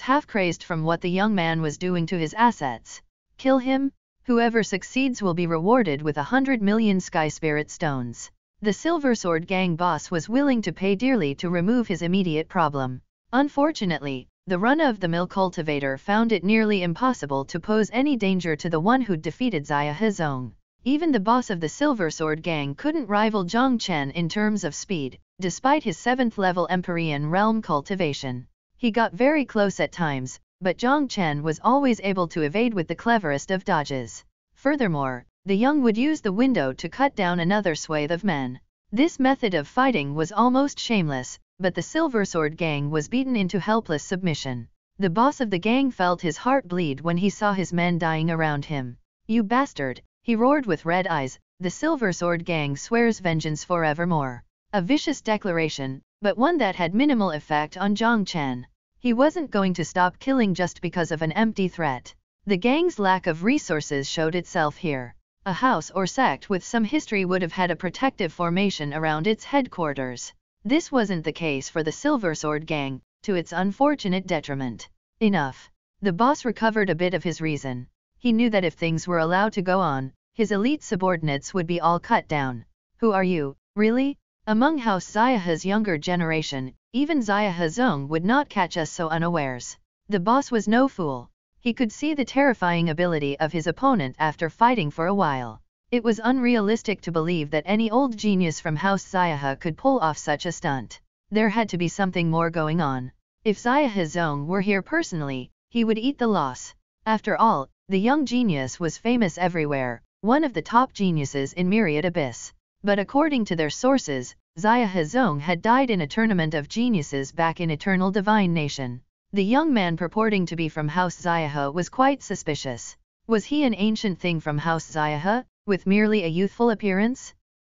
half crazed from what the young man was doing to his assets. Kill him, whoever succeeds will be rewarded with a hundred million sky spirit stones. The Silversword gang boss was willing to pay dearly to remove his immediate problem. Unfortunately, the run-of-the-mill cultivator found it nearly impossible to pose any danger to the one who'd defeated Zaya Hizong. Even the boss of the Silversword gang couldn't rival Zhang Chen in terms of speed, despite his 7th level Empyrean realm cultivation. He got very close at times, but Zhang Chen was always able to evade with the cleverest of dodges. Furthermore, the young would use the window to cut down another swathe of men. This method of fighting was almost shameless, but the Silversword gang was beaten into helpless submission. The boss of the gang felt his heart bleed when he saw his men dying around him. You bastard, he roared with red eyes, the Silversword gang swears vengeance forevermore. A vicious declaration, but one that had minimal effect on Zhang Chen. He wasn't going to stop killing just because of an empty threat. The gang's lack of resources showed itself here a house or sect with some history would have had a protective formation around its headquarters. This wasn't the case for the Silver Sword Gang, to its unfortunate detriment. Enough. The boss recovered a bit of his reason. He knew that if things were allowed to go on, his elite subordinates would be all cut down. Who are you, really? Among House Zayaha's younger generation, even Zayaha Zong would not catch us so unawares. The boss was no fool. He could see the terrifying ability of his opponent after fighting for a while. It was unrealistic to believe that any old genius from House Zayaha could pull off such a stunt. There had to be something more going on. If Zayaha Zong were here personally, he would eat the loss. After all, the young genius was famous everywhere, one of the top geniuses in Myriad Abyss. But according to their sources, Zayaha Hazong had died in a tournament of geniuses back in Eternal Divine Nation. The young man purporting to be from House Ziyaha was quite suspicious. Was he an ancient thing from House Ziyaha, with merely a youthful appearance?